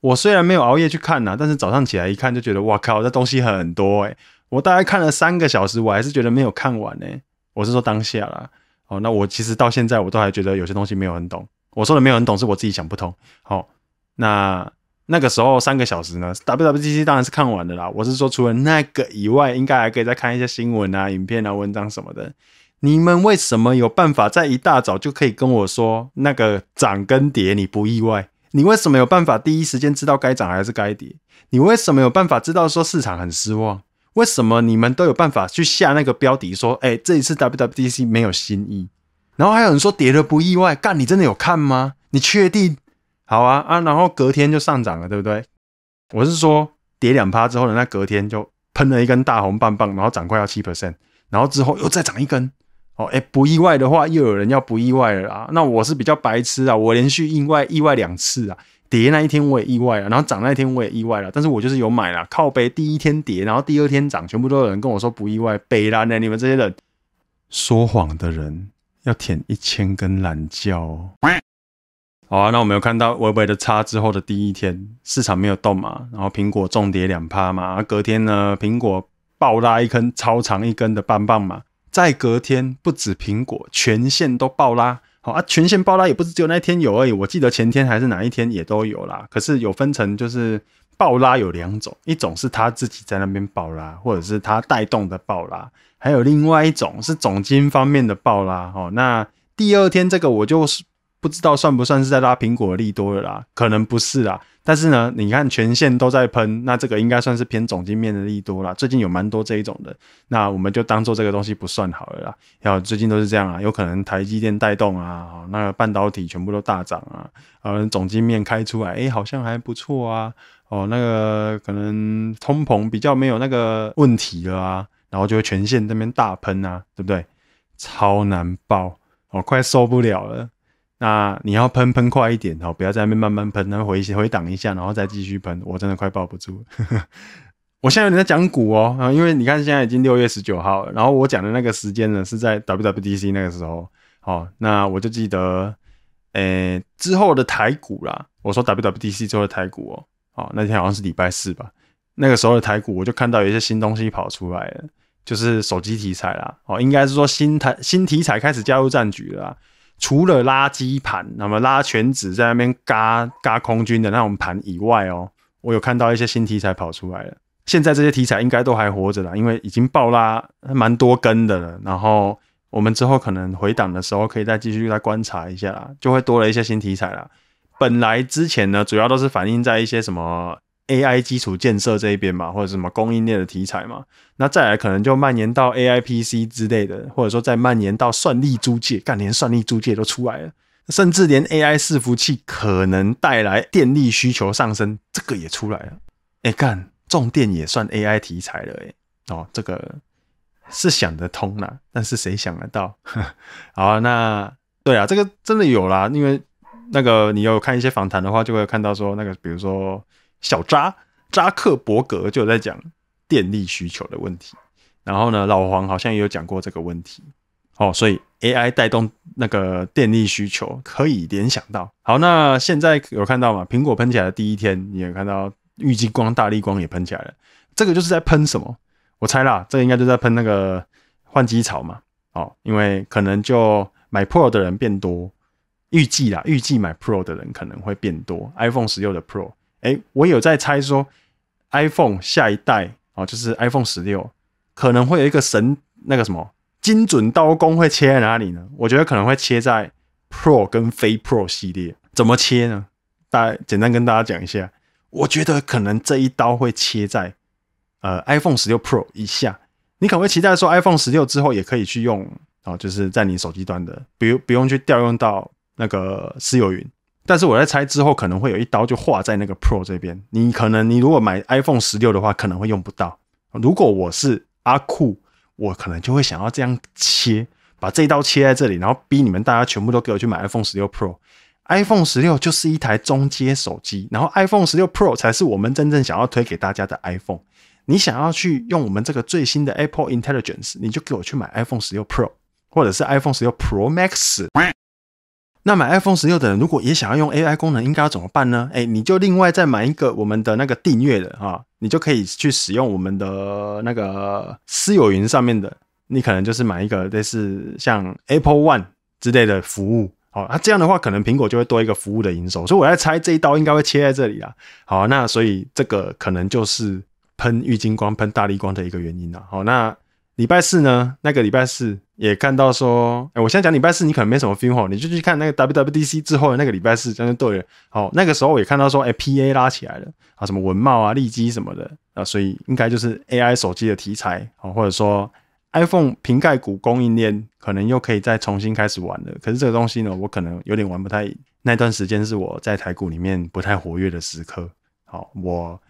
我虽然没有熬夜去看呐，但是早上起来一看就觉得，哇靠，这东西很多哎，我大概看了三个小时，我还是觉得没有看完呢。我是说当下啦，哦，那我其实到现在我都还觉得有些东西没有很懂。我说的没有很懂，是我自己想不通。好，那。那个时候三个小时呢，W W D C 当然是看完的啦。我是说，除了那个以外，应该还可以再看一些新闻啊、影片啊、文章什么的。你们为什么有办法在一大早就可以跟我说那个涨跟跌？你不意外？你为什么有办法第一时间知道该涨还是该跌？你为什么有办法知道说市场很失望？为什么你们都有办法去下那个标底？说，哎，这一次 W W D C 没有新意。然后还有人说跌了不意外，干，你真的有看吗？你确定？好啊啊，然后隔天就上涨了，对不对？我是说跌两趴之后，呢，那隔天就喷了一根大红棒棒，然后涨快要七 percent，然后之后又再涨一根。哦，哎，不意外的话，又有人要不意外了啊。那我是比较白痴啊，我连续意外意外两次啊，跌那一天我也意外了，然后涨那一天我也意外了，但是我就是有买了。靠背第一天跌，然后第二天涨，全部都有人跟我说不意外，背啦呢。你们这些人说谎的人要舔一千根懒觉哦。好啊，那我们有看到微微的差之后的第一天，市场没有动嘛，然后苹果重跌两趴嘛，隔天呢，苹果爆拉一根超长一根的棒棒嘛，再隔天不止苹果全线都爆拉，好啊，全线爆拉也不是只有那一天有而已，我记得前天还是哪一天也都有啦，可是有分成就是爆拉有两种，一种是它自己在那边爆拉，或者是它带动的爆拉，还有另外一种是总金方面的爆拉。哦，那第二天这个我就是。不知道算不算是在拉苹果利多了啦，可能不是啦。但是呢，你看全线都在喷，那这个应该算是偏总金面的利多了。最近有蛮多这一种的，那我们就当做这个东西不算好了啦。然后最近都是这样啊，有可能台积电带动啊，那个半导体全部都大涨啊，呃，总金面开出来，哎，好像还不错啊，哦，那个可能通膨比较没有那个问题了啊，然后就会全线那边大喷啊，对不对？超难爆哦，快受不了了。那你要喷喷快一点，哦，不要在那边慢慢喷，然后回回挡一下，然后再继续喷，我真的快抱不住。我现在有点在讲股哦，因为你看现在已经六月十九号了，然后我讲的那个时间呢是在 WWD C 那个时候，哦，那我就记得，诶，之后的台股啦，我说 WWD C 之后的台股哦，哦，那天好像是礼拜四吧，那个时候的台股我就看到有一些新东西跑出来了，就是手机题材啦，哦，应该是说新台新题材开始加入战局了。除了垃圾盘，那么拉全纸在那边嘎嘎空军的那种盘以外哦，我有看到一些新题材跑出来了。现在这些题材应该都还活着了，因为已经爆拉蛮多根的了。然后我们之后可能回档的时候可以再继续再观察一下，就会多了一些新题材了。本来之前呢，主要都是反映在一些什么。A I 基础建设这一边嘛，或者什么供应链的题材嘛，那再来可能就蔓延到 A I P C 之类的，或者说再蔓延到算力租借，干连算力租借都出来了，甚至连 A I 伺服器可能带来电力需求上升，这个也出来了。哎，干重电也算 A I 题材了，哎，哦，这个是想得通啦，但是谁想得到？好，那对啊，这个真的有啦，因为那个你有看一些访谈的话，就会看到说那个，比如说。小扎扎克伯格就在讲电力需求的问题，然后呢，老黄好像也有讲过这个问题。哦，所以 AI 带动那个电力需求，可以联想到。好，那现在有看到吗？苹果喷起来的第一天，你有看到，预计光大力光也喷起来了。这个就是在喷什么？我猜啦，这个应该就在喷那个换机潮嘛。哦，因为可能就买 Pro 的人变多，预计啦，预计买 Pro 的人可能会变多，iPhone 十六的 Pro。哎，我有在猜说，iPhone 下一代啊，就是 iPhone 十六，可能会有一个神那个什么精准刀工会切在哪里呢？我觉得可能会切在 Pro 跟非 Pro 系列，怎么切呢？大家简单跟大家讲一下，我觉得可能这一刀会切在呃 iPhone 十六 Pro 以下。你可能会期待说 iPhone 十六之后也可以去用啊，就是在你手机端的，不用不用去调用到那个私有云。但是我在拆之后，可能会有一刀就划在那个 Pro 这边。你可能，你如果买 iPhone 十六的话，可能会用不到。如果我是阿酷，我可能就会想要这样切，把这一刀切在这里，然后逼你们大家全部都给我去买 iPhone 十六 Pro。iPhone 十六就是一台中阶手机，然后 iPhone 十六 Pro 才是我们真正想要推给大家的 iPhone。你想要去用我们这个最新的 Apple Intelligence，你就给我去买 iPhone 十六 Pro，或者是 iPhone 十六 Pro Max。那买 iPhone 十六的人如果也想要用 AI 功能，应该要怎么办呢？哎，你就另外再买一个我们的那个订阅的啊，你就可以去使用我们的那个私有云上面的。你可能就是买一个类似像 Apple One 之类的服务。好，那这样的话，可能苹果就会多一个服务的营收。所以我在猜这一刀应该会切在这里啊。好，那所以这个可能就是喷郁金光、喷大力光的一个原因啊。好，那。礼拜四呢？那个礼拜四也看到说，哎，我现在讲礼拜四，你可能没什么 feel，你就去看那个 WWDC 之后的那个礼拜四，这样就对了。好，那个时候也看到说，哎，PA 拉起来了啊，什么文茂啊、利基什么的啊，所以应该就是 AI 手机的题材啊，或者说 iPhone 瓶盖股供应链可能又可以再重新开始玩了。可是这个东西呢，我可能有点玩不太。那段时间是我在台股里面不太活跃的时刻。好，我。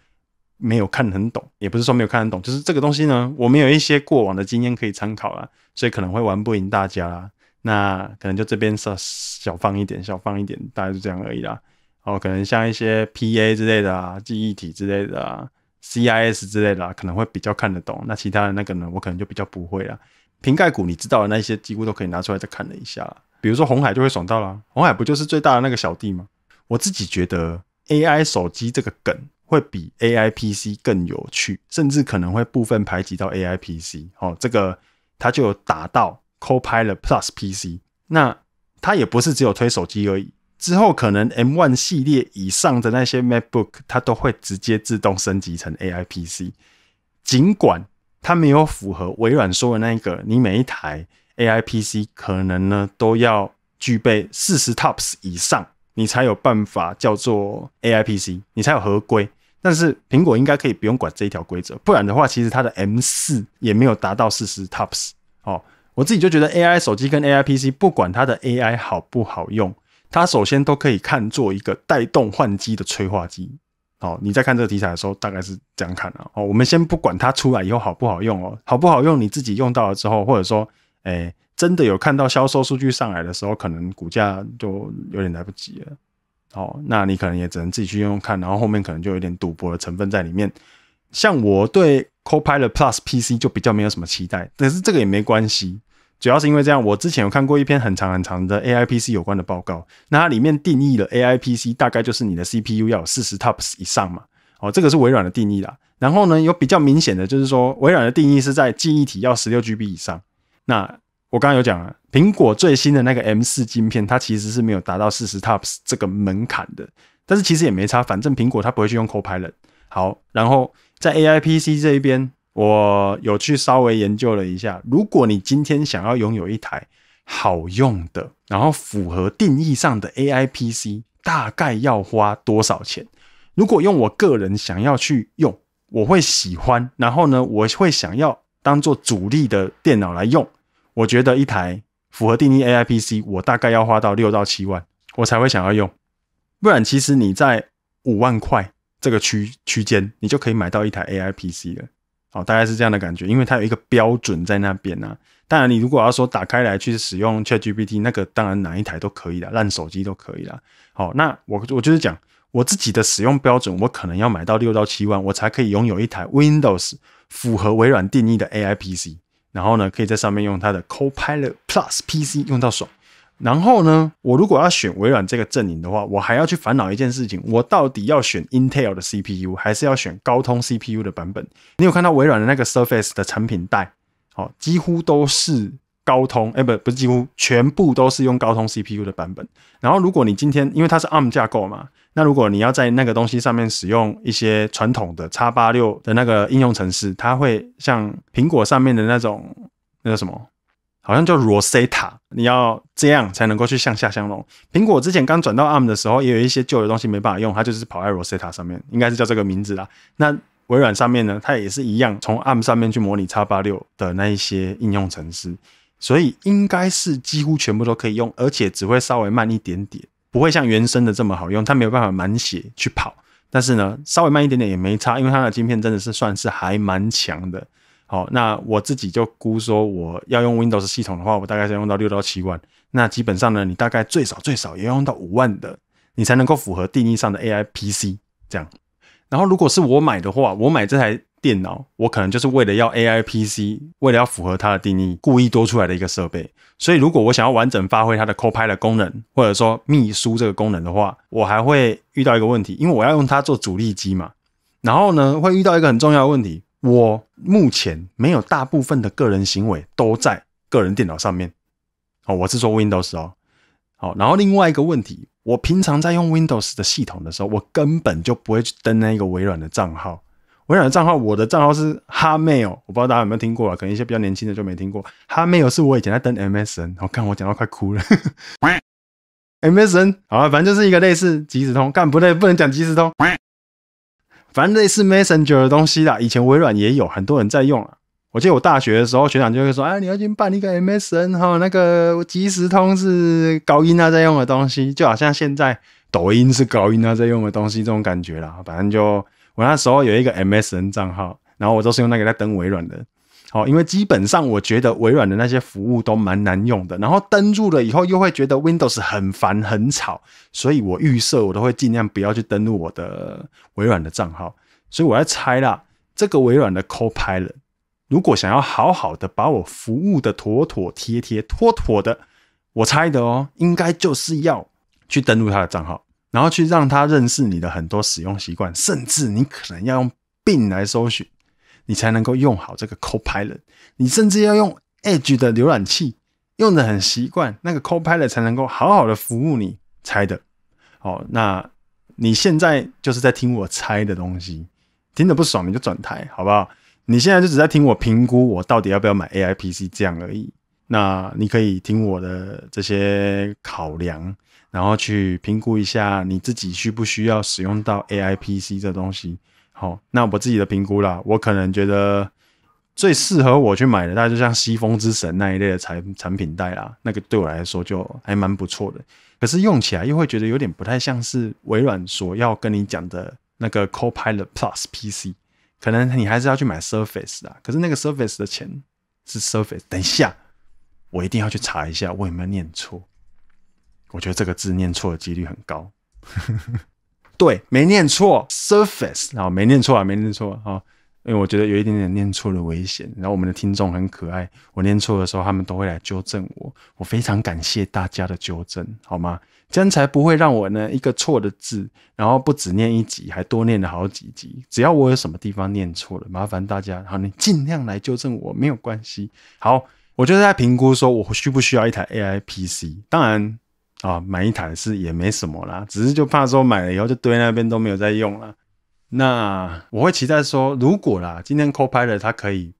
没有看很懂，也不是说没有看得懂，就是这个东西呢，我们有一些过往的经验可以参考啦，所以可能会玩不赢大家啦。那可能就这边小小放一点，小放一点，大概就这样而已啦。哦，可能像一些 PA 之类的啊，记忆体之类的啊，CIS 之类的啊，可能会比较看得懂。那其他的那个呢，我可能就比较不会啦。瓶盖股你知道的那些，几乎都可以拿出来再看了一下。比如说红海就会爽到啦，红海不就是最大的那个小弟吗？我自己觉得 AI 手机这个梗。会比 AIPC 更有趣，甚至可能会部分排挤到 AIPC。哦，这个它就打到 Copilot Plus PC。那它也不是只有推手机而已，之后可能 M1 系列以上的那些 MacBook，它都会直接自动升级成 AIPC。尽管它没有符合微软说的那个，你每一台 AIPC 可能呢都要具备四十 TOPS 以上，你才有办法叫做 AIPC，你才有合规。但是苹果应该可以不用管这一条规则，不然的话，其实它的 M 四也没有达到四十 TOPS 哦。我自己就觉得 AI 手机跟 AI PC 不管它的 AI 好不好用，它首先都可以看作一个带动换机的催化剂哦。你在看这个题材的时候，大概是这样看的哦。我们先不管它出来以后好不好用哦，好不好用你自己用到了之后，或者说，哎，真的有看到销售数据上来的时候，可能股价就有点来不及了。哦，那你可能也只能自己去用用看，然后后面可能就有点赌博的成分在里面。像我对 Copilot Plus PC 就比较没有什么期待，但是这个也没关系，主要是因为这样，我之前有看过一篇很长很长的 AI PC 有关的报告，那它里面定义了 AI PC 大概就是你的 CPU 要有四十 TOPS 以上嘛。哦，这个是微软的定义啦。然后呢，有比较明显的就是说，微软的定义是在记忆体要十六 GB 以上。那我刚刚有讲啊，苹果最新的那个 M 四镜片，它其实是没有达到四十 TOPS 这个门槛的。但是其实也没差，反正苹果它不会去用 Copilot。好，然后在 AI PC 这一边，我有去稍微研究了一下，如果你今天想要拥有一台好用的，然后符合定义上的 AI PC，大概要花多少钱？如果用我个人想要去用，我会喜欢，然后呢，我会想要当做主力的电脑来用。我觉得一台符合定义 A I P C，我大概要花到六到七万，我才会想要用。不然，其实你在五万块这个区区间，你就可以买到一台 A I P C 了。好，大概是这样的感觉，因为它有一个标准在那边呢。当然，你如果要说打开来去使用 Chat G P T，那个当然哪一台都可以的，烂手机都可以啦。好，那我我就是讲我自己的使用标准，我可能要买到六到七万，我才可以拥有一台 Windows 符合微软定义的 A I P C。然后呢，可以在上面用它的 Copilot Plus PC 用到爽。然后呢，我如果要选微软这个阵营的话，我还要去烦恼一件事情：我到底要选 Intel 的 CPU 还是要选高通 CPU 的版本？你有看到微软的那个 Surface 的产品袋，哦，几乎都是高通，哎不不是几乎全部都是用高通 CPU 的版本。然后如果你今天因为它是 ARM 架构嘛。那如果你要在那个东西上面使用一些传统的叉八六的那个应用程式，它会像苹果上面的那种那个什么，好像叫 Rosetta，你要这样才能够去向下相容。苹果之前刚转到 ARM 的时候，也有一些旧的东西没办法用，它就是跑在 Rosetta 上面，应该是叫这个名字啦。那微软上面呢，它也是一样，从 ARM 上面去模拟叉八六的那一些应用程式，所以应该是几乎全部都可以用，而且只会稍微慢一点点。不会像原生的这么好用，它没有办法满血去跑，但是呢，稍微慢一点点也没差，因为它的晶片真的是算是还蛮强的。好，那我自己就估说，我要用 Windows 系统的话，我大概是用到六到七万，那基本上呢，你大概最少最少也要用到五万的，你才能够符合定义上的 AI PC 这样。然后如果是我买的话，我买这台。电脑，我可能就是为了要 A I P C，为了要符合它的定义，故意多出来的一个设备。所以，如果我想要完整发挥它的抠拍的功能，或者说秘书这个功能的话，我还会遇到一个问题，因为我要用它做主力机嘛。然后呢，会遇到一个很重要的问题，我目前没有大部分的个人行为都在个人电脑上面。哦，我是做 Windows 哦。好，然后另外一个问题，我平常在用 Windows 的系统的时候，我根本就不会去登那个微软的账号。微软的账号，我的账号是哈妹哦，我不知道大家有没有听过啊，可能一些比较年轻的就没听过。哈妹 l 是我以前在登 MSN，我看我讲到快哭了。MSN，好啊，反正就是一个类似即时通，干不对，不能讲即时通。反正类似 Messenger 的东西啦，以前微软也有很多人在用啊。我记得我大学的时候，学长就会说：“哎，你要去办一个 MSN 哈，那个即时通是高音啊在用的东西，就好像现在抖音是高音啊在用的东西，这种感觉啦，反正就。”我那时候有一个 MSN 账号，然后我都是用那个在登微软的。好，因为基本上我觉得微软的那些服务都蛮难用的，然后登入了以后又会觉得 Windows 很烦很吵，所以我预设我都会尽量不要去登录我的微软的账号。所以我在猜啦，这个微软的 Copilot 如果想要好好的把我服务的妥妥帖帖、妥妥的，我猜的哦，应该就是要去登录他的账号。然后去让他认识你的很多使用习惯，甚至你可能要用病来搜寻，你才能够用好这个 Copilot。你甚至要用 Edge 的浏览器用的很习惯，那个 Copilot 才能够好好的服务你猜的。哦，那你现在就是在听我猜的东西，听得不爽你就转台，好不好？你现在就只在听我评估我到底要不要买 AIPC 这样而已。那你可以听我的这些考量。然后去评估一下你自己需不需要使用到 A I P C 这东西。好，那我自己的评估啦，我可能觉得最适合我去买的，大概就像西风之神那一类的产产品带啦，那个对我来说就还蛮不错的。可是用起来又会觉得有点不太像是微软所要跟你讲的那个 Copilot Plus PC，可能你还是要去买 Surface 啦。可是那个 Surface 的钱是 Surface。等一下，我一定要去查一下我有没有念错。我觉得这个字念错的几率很高，对，没念错，surface，后没念错啊，没念错，好，因为我觉得有一点点念错的危险。然后我们的听众很可爱，我念错的时候，他们都会来纠正我，我非常感谢大家的纠正，好吗？这样才不会让我呢一个错的字，然后不止念一集，还多念了好几集。只要我有什么地方念错了，麻烦大家，然后你尽量来纠正我，没有关系。好，我就是在评估说我需不需要一台 A I P C，当然。啊，买一台是也没什么啦，只是就怕说买了以后就堆那边都没有在用了。那我会期待说，如果啦，今天 Copilot 它可以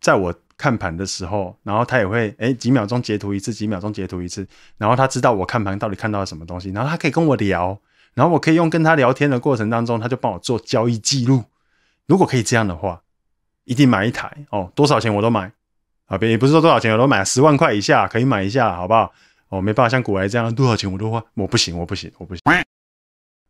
在我看盘的时候，然后它也会哎几秒钟截图一次，几秒钟截图一次，然后它知道我看盘到底看到了什么东西，然后它可以跟我聊，然后我可以用跟他聊天的过程当中，他就帮我做交易记录。如果可以这样的话，一定买一台哦，多少钱我都买啊，别也不是说多少钱我都买，十万块以下可以买一下，好不好？哦，没办法，像古埃这样多少钱我都花，我不行，我不行，我不行。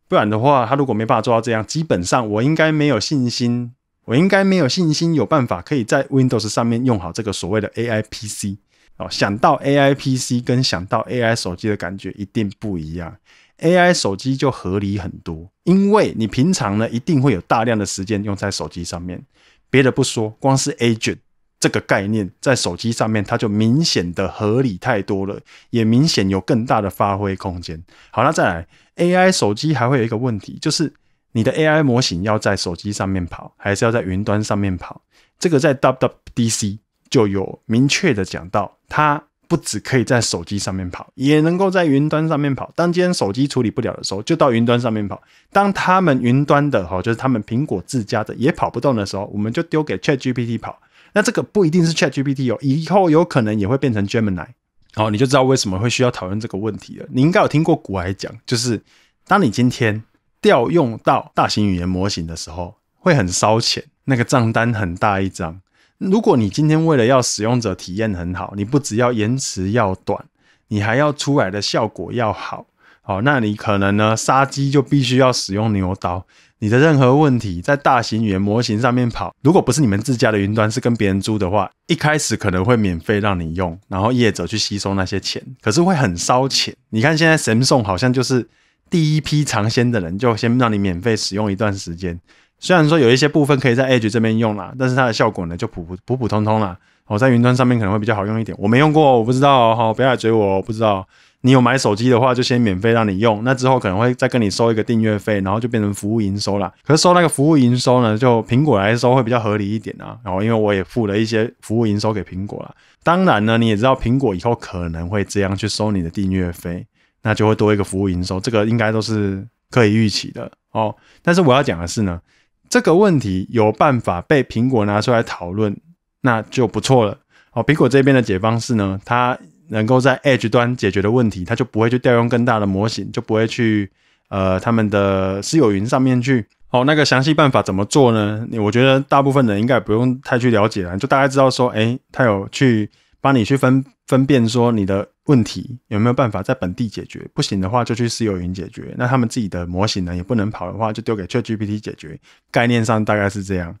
不然的话，他如果没办法做到这样，基本上我应该没有信心，我应该没有信心有办法可以在 Windows 上面用好这个所谓的 AI PC。哦，想到 AI PC 跟想到 AI 手机的感觉一定不一样，AI 手机就合理很多，因为你平常呢一定会有大量的时间用在手机上面，别的不说，光是 Agent。这个概念在手机上面，它就明显的合理太多了，也明显有更大的发挥空间。好，那再来，AI 手机还会有一个问题，就是你的 AI 模型要在手机上面跑，还是要在云端上面跑？这个在 WDC 就有明确的讲到，它不只可以在手机上面跑，也能够在云端上面跑。当今天手机处理不了的时候，就到云端上面跑。当他们云端的哈，就是他们苹果自家的也跑不动的时候，我们就丢给 ChatGPT 跑。那这个不一定是 Chat GPT 哦，以后有可能也会变成 Gemini，哦，你就知道为什么会需要讨论这个问题了。你应该有听过古埃讲，就是当你今天调用到大型语言模型的时候，会很烧钱，那个账单很大一张。如果你今天为了要使用者体验很好，你不只要延迟要短，你还要出来的效果要好，哦，那你可能呢杀鸡就必须要使用牛刀。你的任何问题在大型语言模型上面跑，如果不是你们自家的云端是跟别人租的话，一开始可能会免费让你用，然后业者去吸收那些钱，可是会很烧钱。你看现在神送好像就是第一批尝鲜的人，就先让你免费使用一段时间。虽然说有一些部分可以在 Edge 这边用啦，但是它的效果呢就普普普普通通啦。我在云端上面可能会比较好用一点，我没用过，我不知道哈，不要来追我，我不知道。你有买手机的话，就先免费让你用，那之后可能会再跟你收一个订阅费，然后就变成服务营收了。可是收那个服务营收呢，就苹果来收会比较合理一点啊。然后，因为我也付了一些服务营收给苹果了。当然呢，你也知道苹果以后可能会这样去收你的订阅费，那就会多一个服务营收，这个应该都是可以预期的哦。但是我要讲的是呢，这个问题有办法被苹果拿出来讨论，那就不错了。哦，苹果这边的解方式呢，它。能够在 Edge 端解决的问题，它就不会去调用更大的模型，就不会去呃他们的私有云上面去。好，那个详细办法怎么做呢？你我觉得大部分人应该不用太去了解了，就大概知道说，哎，他有去帮你去分分辨说你的问题有没有办法在本地解决，不行的话就去私有云解决。那他们自己的模型呢，也不能跑的话，就丢给 ChatGPT 解决。概念上大概是这样。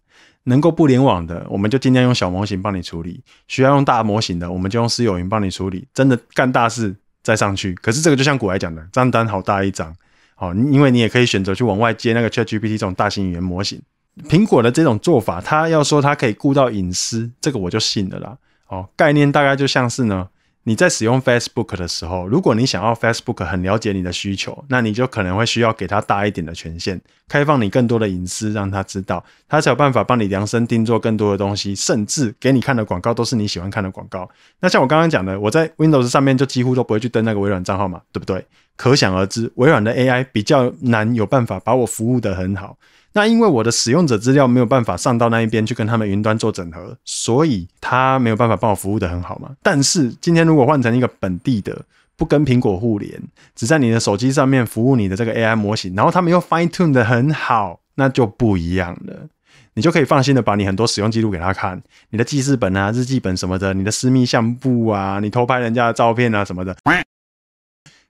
能够不联网的，我们就尽量用小模型帮你处理；需要用大模型的，我们就用私有云帮你处理。真的干大事再上去。可是这个就像古来讲的，账单好大一张哦，因为你也可以选择去往外接那个 ChatGPT 这种大型语言模型。苹果的这种做法，它要说它可以顾到隐私，这个我就信了啦。哦，概念大概就像是呢。你在使用 Facebook 的时候，如果你想要 Facebook 很了解你的需求，那你就可能会需要给他大一点的权限，开放你更多的隐私，让他知道，他才有办法帮你量身定做更多的东西，甚至给你看的广告都是你喜欢看的广告。那像我刚刚讲的，我在 Windows 上面就几乎都不会去登那个微软账号嘛，对不对？可想而知，微软的 AI 比较难有办法把我服务的很好。那因为我的使用者资料没有办法上到那一边去跟他们云端做整合，所以他没有办法帮我服务得很好嘛。但是今天如果换成一个本地的，不跟苹果互联，只在你的手机上面服务你的这个 AI 模型，然后他们又 fine tune 的很好，那就不一样了。你就可以放心的把你很多使用记录给他看，你的记事本啊、日记本什么的，你的私密相簿啊，你偷拍人家的照片啊什么的，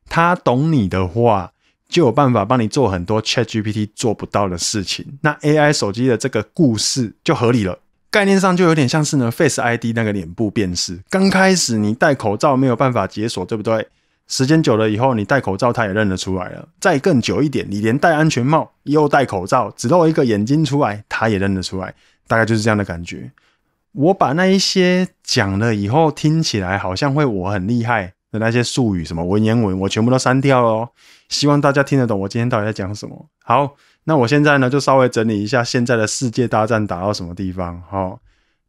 他懂你的话。就有办法帮你做很多 ChatGPT 做不到的事情，那 AI 手机的这个故事就合理了。概念上就有点像是呢 Face ID 那个脸部辨识。刚开始你戴口罩没有办法解锁，对不对？时间久了以后你戴口罩，它也认得出来了。再更久一点，你连戴安全帽又戴口罩，只露一个眼睛出来，它也认得出来。大概就是这样的感觉。我把那一些讲了以后，听起来好像会我很厉害的那些术语，什么文言文，我全部都删掉喽。希望大家听得懂我今天到底在讲什么。好，那我现在呢就稍微整理一下现在的世界大战打到什么地方。哈，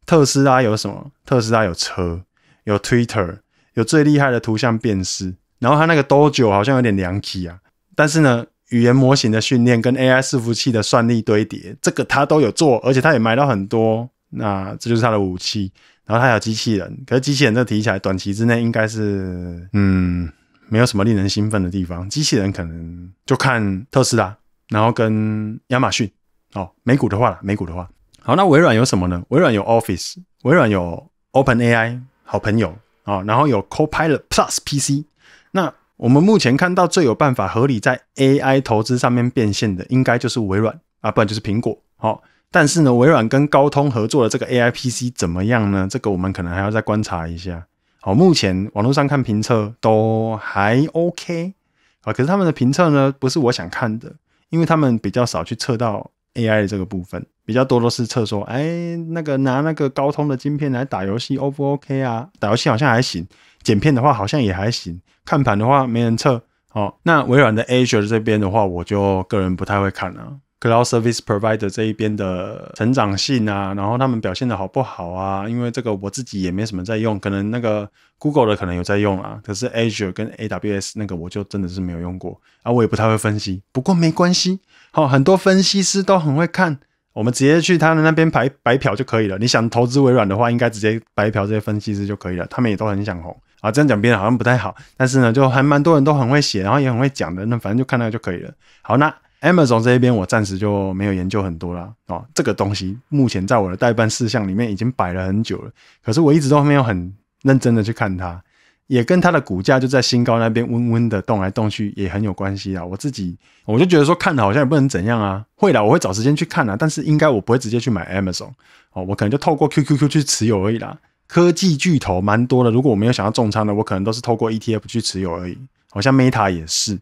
特斯拉有什么？特斯拉有车，有 Twitter，有最厉害的图像辨识，然后它那个 Dojo 好像有点凉气啊。但是呢，语言模型的训练跟 AI 伺服器的算力堆叠，这个它都有做，而且它也买到很多。那这就是它的武器。然后它有机器人，可是机器人这提起来，短期之内应该是嗯。没有什么令人兴奋的地方，机器人可能就看特斯拉，然后跟亚马逊。哦，美股的话，美股的话，好，那微软有什么呢？微软有 Office，微软有 OpenAI，好朋友啊，然后有 Copilot Plus PC。那我们目前看到最有办法合理在 AI 投资上面变现的，应该就是微软啊，不然就是苹果。好，但是呢，微软跟高通合作的这个 AI PC 怎么样呢？这个我们可能还要再观察一下。好，目前网络上看评测都还 OK 啊，可是他们的评测呢，不是我想看的，因为他们比较少去测到 AI 的这个部分，比较多都是测说，哎，那个拿那个高通的晶片来打游戏，O 不 OK 啊？打游戏好像还行，剪片的话好像也还行，看盘的话没人测。好，那微软的 Azure 这边的话，我就个人不太会看了。Cloud service provider 这一边的成长性啊，然后他们表现的好不好啊？因为这个我自己也没什么在用，可能那个 Google 的可能有在用啊，可是 Azure 跟 AWS 那个我就真的是没有用过啊，我也不太会分析。不过没关系，好，很多分析师都很会看，我们直接去他们那边白白嫖就可以了。你想投资微软的话，应该直接白嫖这些分析师就可以了，他们也都很想红啊。这样讲别人好像不太好，但是呢，就还蛮多人都很会写，然后也很会讲的，那反正就看那个就可以了。好，那。Amazon 这一边，我暂时就没有研究很多啦。哦，这个东西目前在我的代办事项里面已经摆了很久了，可是我一直都没有很认真的去看它，也跟它的股价就在新高那边嗡嗡的动来动去也很有关系啊。我自己我就觉得说看好像也不能怎样啊，会啦，我会找时间去看啦，但是应该我不会直接去买 Amazon 哦，我可能就透过 QQQ 去持有而已啦。科技巨头蛮多的，如果我没有想要重仓的，我可能都是透过 ETF 去持有而已，好像 Meta 也是。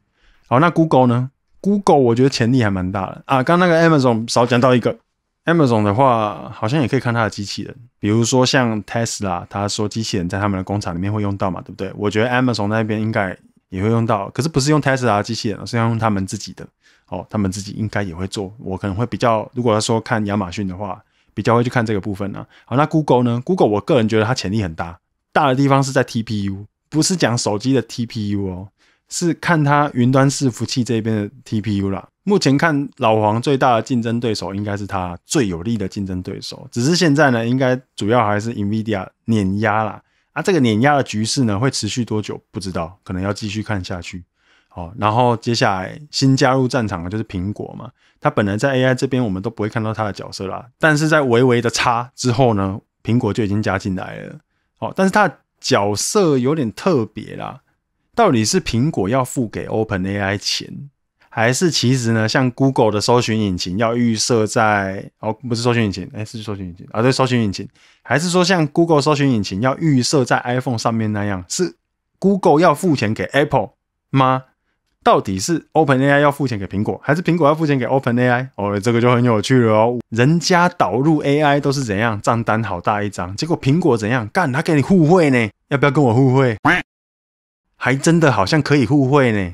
好，那 Google 呢？Google，我觉得潜力还蛮大的啊。刚刚那个 Amazon 少讲到一个 Amazon 的话，好像也可以看它的机器人，比如说像 Tesla，他说机器人在他们的工厂里面会用到嘛，对不对？我觉得 Amazon 那边应该也会用到，可是不是用 Tesla 的机器人，是要用他们自己的哦。他们自己应该也会做。我可能会比较，如果要说看亚马逊的话，比较会去看这个部分呢。好，那 Google 呢？Google，我个人觉得它潜力很大，大的地方是在 TPU，不是讲手机的 TPU 哦。是看它云端伺服器这边的 TPU 啦。目前看老黄最大的竞争对手应该是它最有力的竞争对手，只是现在呢，应该主要还是 NVIDIA 碾压啦。啊，这个碾压的局势呢，会持续多久不知道，可能要继续看下去。哦，然后接下来新加入战场的就是苹果嘛。它本来在 AI 这边我们都不会看到它的角色啦，但是在微微的差之后呢，苹果就已经加进来了。哦，但是它的角色有点特别啦。到底是苹果要付给 Open AI 钱，还是其实呢？像 Google 的搜寻引擎要预设在……哦，不是搜寻引擎，哎，是搜寻引擎啊，对，搜寻引擎，还是说像 Google 搜寻引擎要预设在 iPhone 上面那样，是 Google 要付钱给 Apple 吗？到底是 Open AI 要付钱给苹果，还是苹果要付钱给 Open AI？哦，这个就很有趣了哦。人家导入 AI 都是怎样，账单好大一张，结果苹果怎样？干，他跟你互惠呢？要不要跟我互惠？还真的好像可以互惠呢，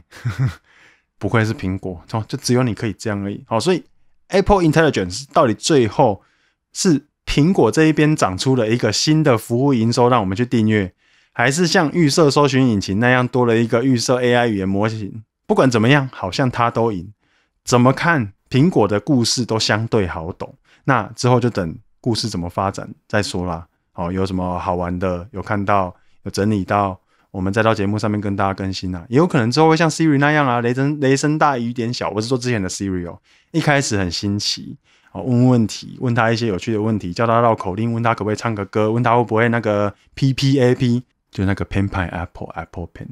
不愧是苹果，哦，就只有你可以这样而已。好，所以 Apple Intelligence 到底最后是苹果这一边长出了一个新的服务营收，让我们去订阅，还是像预设搜寻引擎那样多了一个预设 AI 语言模型？不管怎么样，好像它都赢。怎么看苹果的故事都相对好懂，那之后就等故事怎么发展再说啦。好，有什么好玩的？有看到有整理到。我们再到节目上面跟大家更新啊，也有可能之后会像 Siri 那样啊，雷声雷声大雨点小。我是说之前的 Siri 哦，一开始很新奇，好问问题，问他一些有趣的问题，叫他绕口令，问他可不可以唱个歌，问他会不会那个 P P A P 就那个 Pen Pine Apple Apple Pen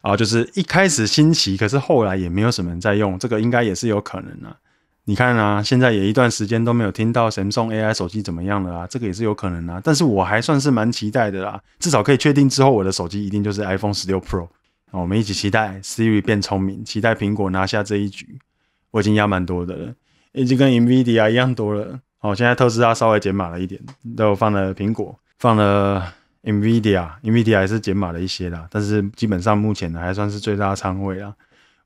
啊，就是一开始新奇，可是后来也没有什么人在用，这个应该也是有可能啊。你看啊，现在也一段时间都没有听到神送 AI 手机怎么样了啊，这个也是有可能啊。但是我还算是蛮期待的啦，至少可以确定之后我的手机一定就是 iPhone 十六 Pro。我们一起期待 Siri 变聪明，期待苹果拿下这一局。我已经压蛮多的了，已经跟 NVIDIA 一样多了。好，现在特斯拉稍微减码了一点，都放了苹果，放了 NVIDIA，NVIDIA 还是减码了一些啦，但是基本上目前呢还算是最大仓位啊。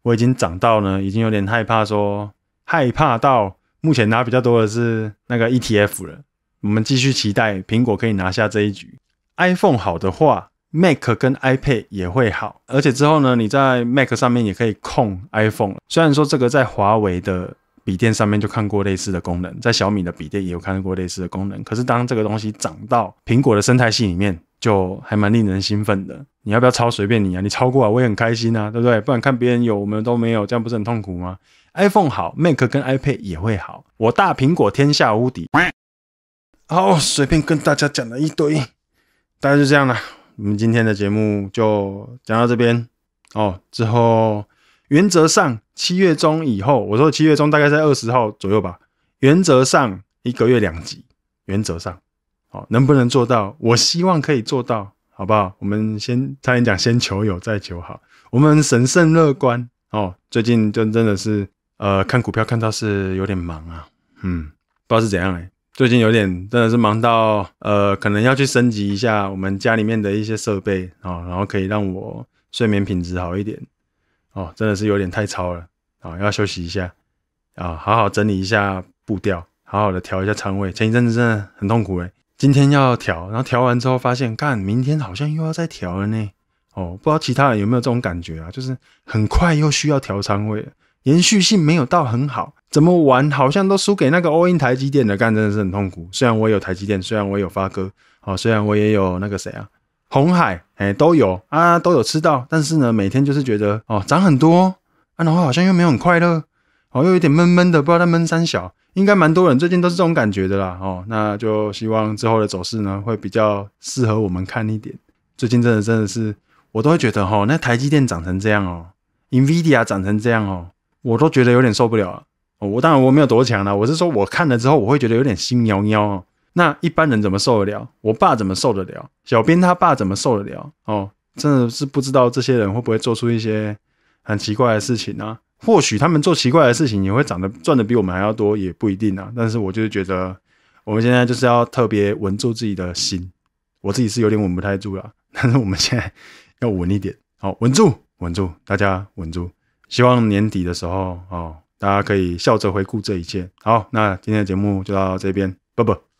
我已经涨到呢，已经有点害怕说。害怕到目前拿比较多的是那个 ETF 了，我们继续期待苹果可以拿下这一局。iPhone 好的话，Mac 跟 iPad 也会好，而且之后呢，你在 Mac 上面也可以控 iPhone。虽然说这个在华为的笔电上面就看过类似的功能，在小米的笔电也有看过类似的功能，可是当这个东西涨到苹果的生态系里面，就还蛮令人兴奋的。你要不要抄？随便你啊，你抄过来我也很开心啊，对不对？不然看别人有我们都没有，这样不是很痛苦吗？iPhone 好，Mac 跟 iPad 也会好，我大苹果天下无敌。好，随便跟大家讲了一堆，大家就这样了。我们今天的节目就讲到这边哦。之后原则上七月中以后，我说七月中大概在二十号左右吧。原则上一个月两集，原则上，哦，能不能做到？我希望可以做到，好不好？我们先差点讲，先求有再求好。我们神圣乐观哦，最近就真的是。呃，看股票看到是有点忙啊，嗯，不知道是怎样哎，最近有点真的是忙到呃，可能要去升级一下我们家里面的一些设备啊，然后可以让我睡眠品质好一点哦，真的是有点太超了啊，要休息一下啊，好好整理一下步调，好好的调一下仓位。前一阵子真的很痛苦哎，今天要调，然后调完之后发现，看明天好像又要再调了呢。哦，不知道其他人有没有这种感觉啊，就是很快又需要调仓位。延续性没有到很好，怎么玩好像都输给那个欧 n 台积电的干，真的是很痛苦。虽然我有台积电，虽然我有发哥，哦，虽然我也有那个谁啊，红海，哎，都有啊，都有吃到，但是呢，每天就是觉得哦，涨很多，然后好像又没有很快乐，哦，又有点闷闷的，不知道闷三小，应该蛮多人最近都是这种感觉的啦。哦，那就希望之后的走势呢，会比较适合我们看一点。最近真的真的是，我都会觉得哈，那台积电涨成这样哦，Nvidia 涨成这样哦。我都觉得有点受不了啊！我当然我没有多强了，我是说我看了之后，我会觉得有点心喵喵。那一般人怎么受得了？我爸怎么受得了？小编他爸怎么受得了？哦，真的是不知道这些人会不会做出一些很奇怪的事情呢？或许他们做奇怪的事情也会长得赚得比我们还要多，也不一定啊。但是我就是觉得我们现在就是要特别稳住自己的心，我自己是有点稳不太住了，但是我们现在要稳一点，好，稳住，稳住，大家稳住。希望年底的时候哦，大家可以笑着回顾这一切。好，那今天的节目就到这边，拜拜。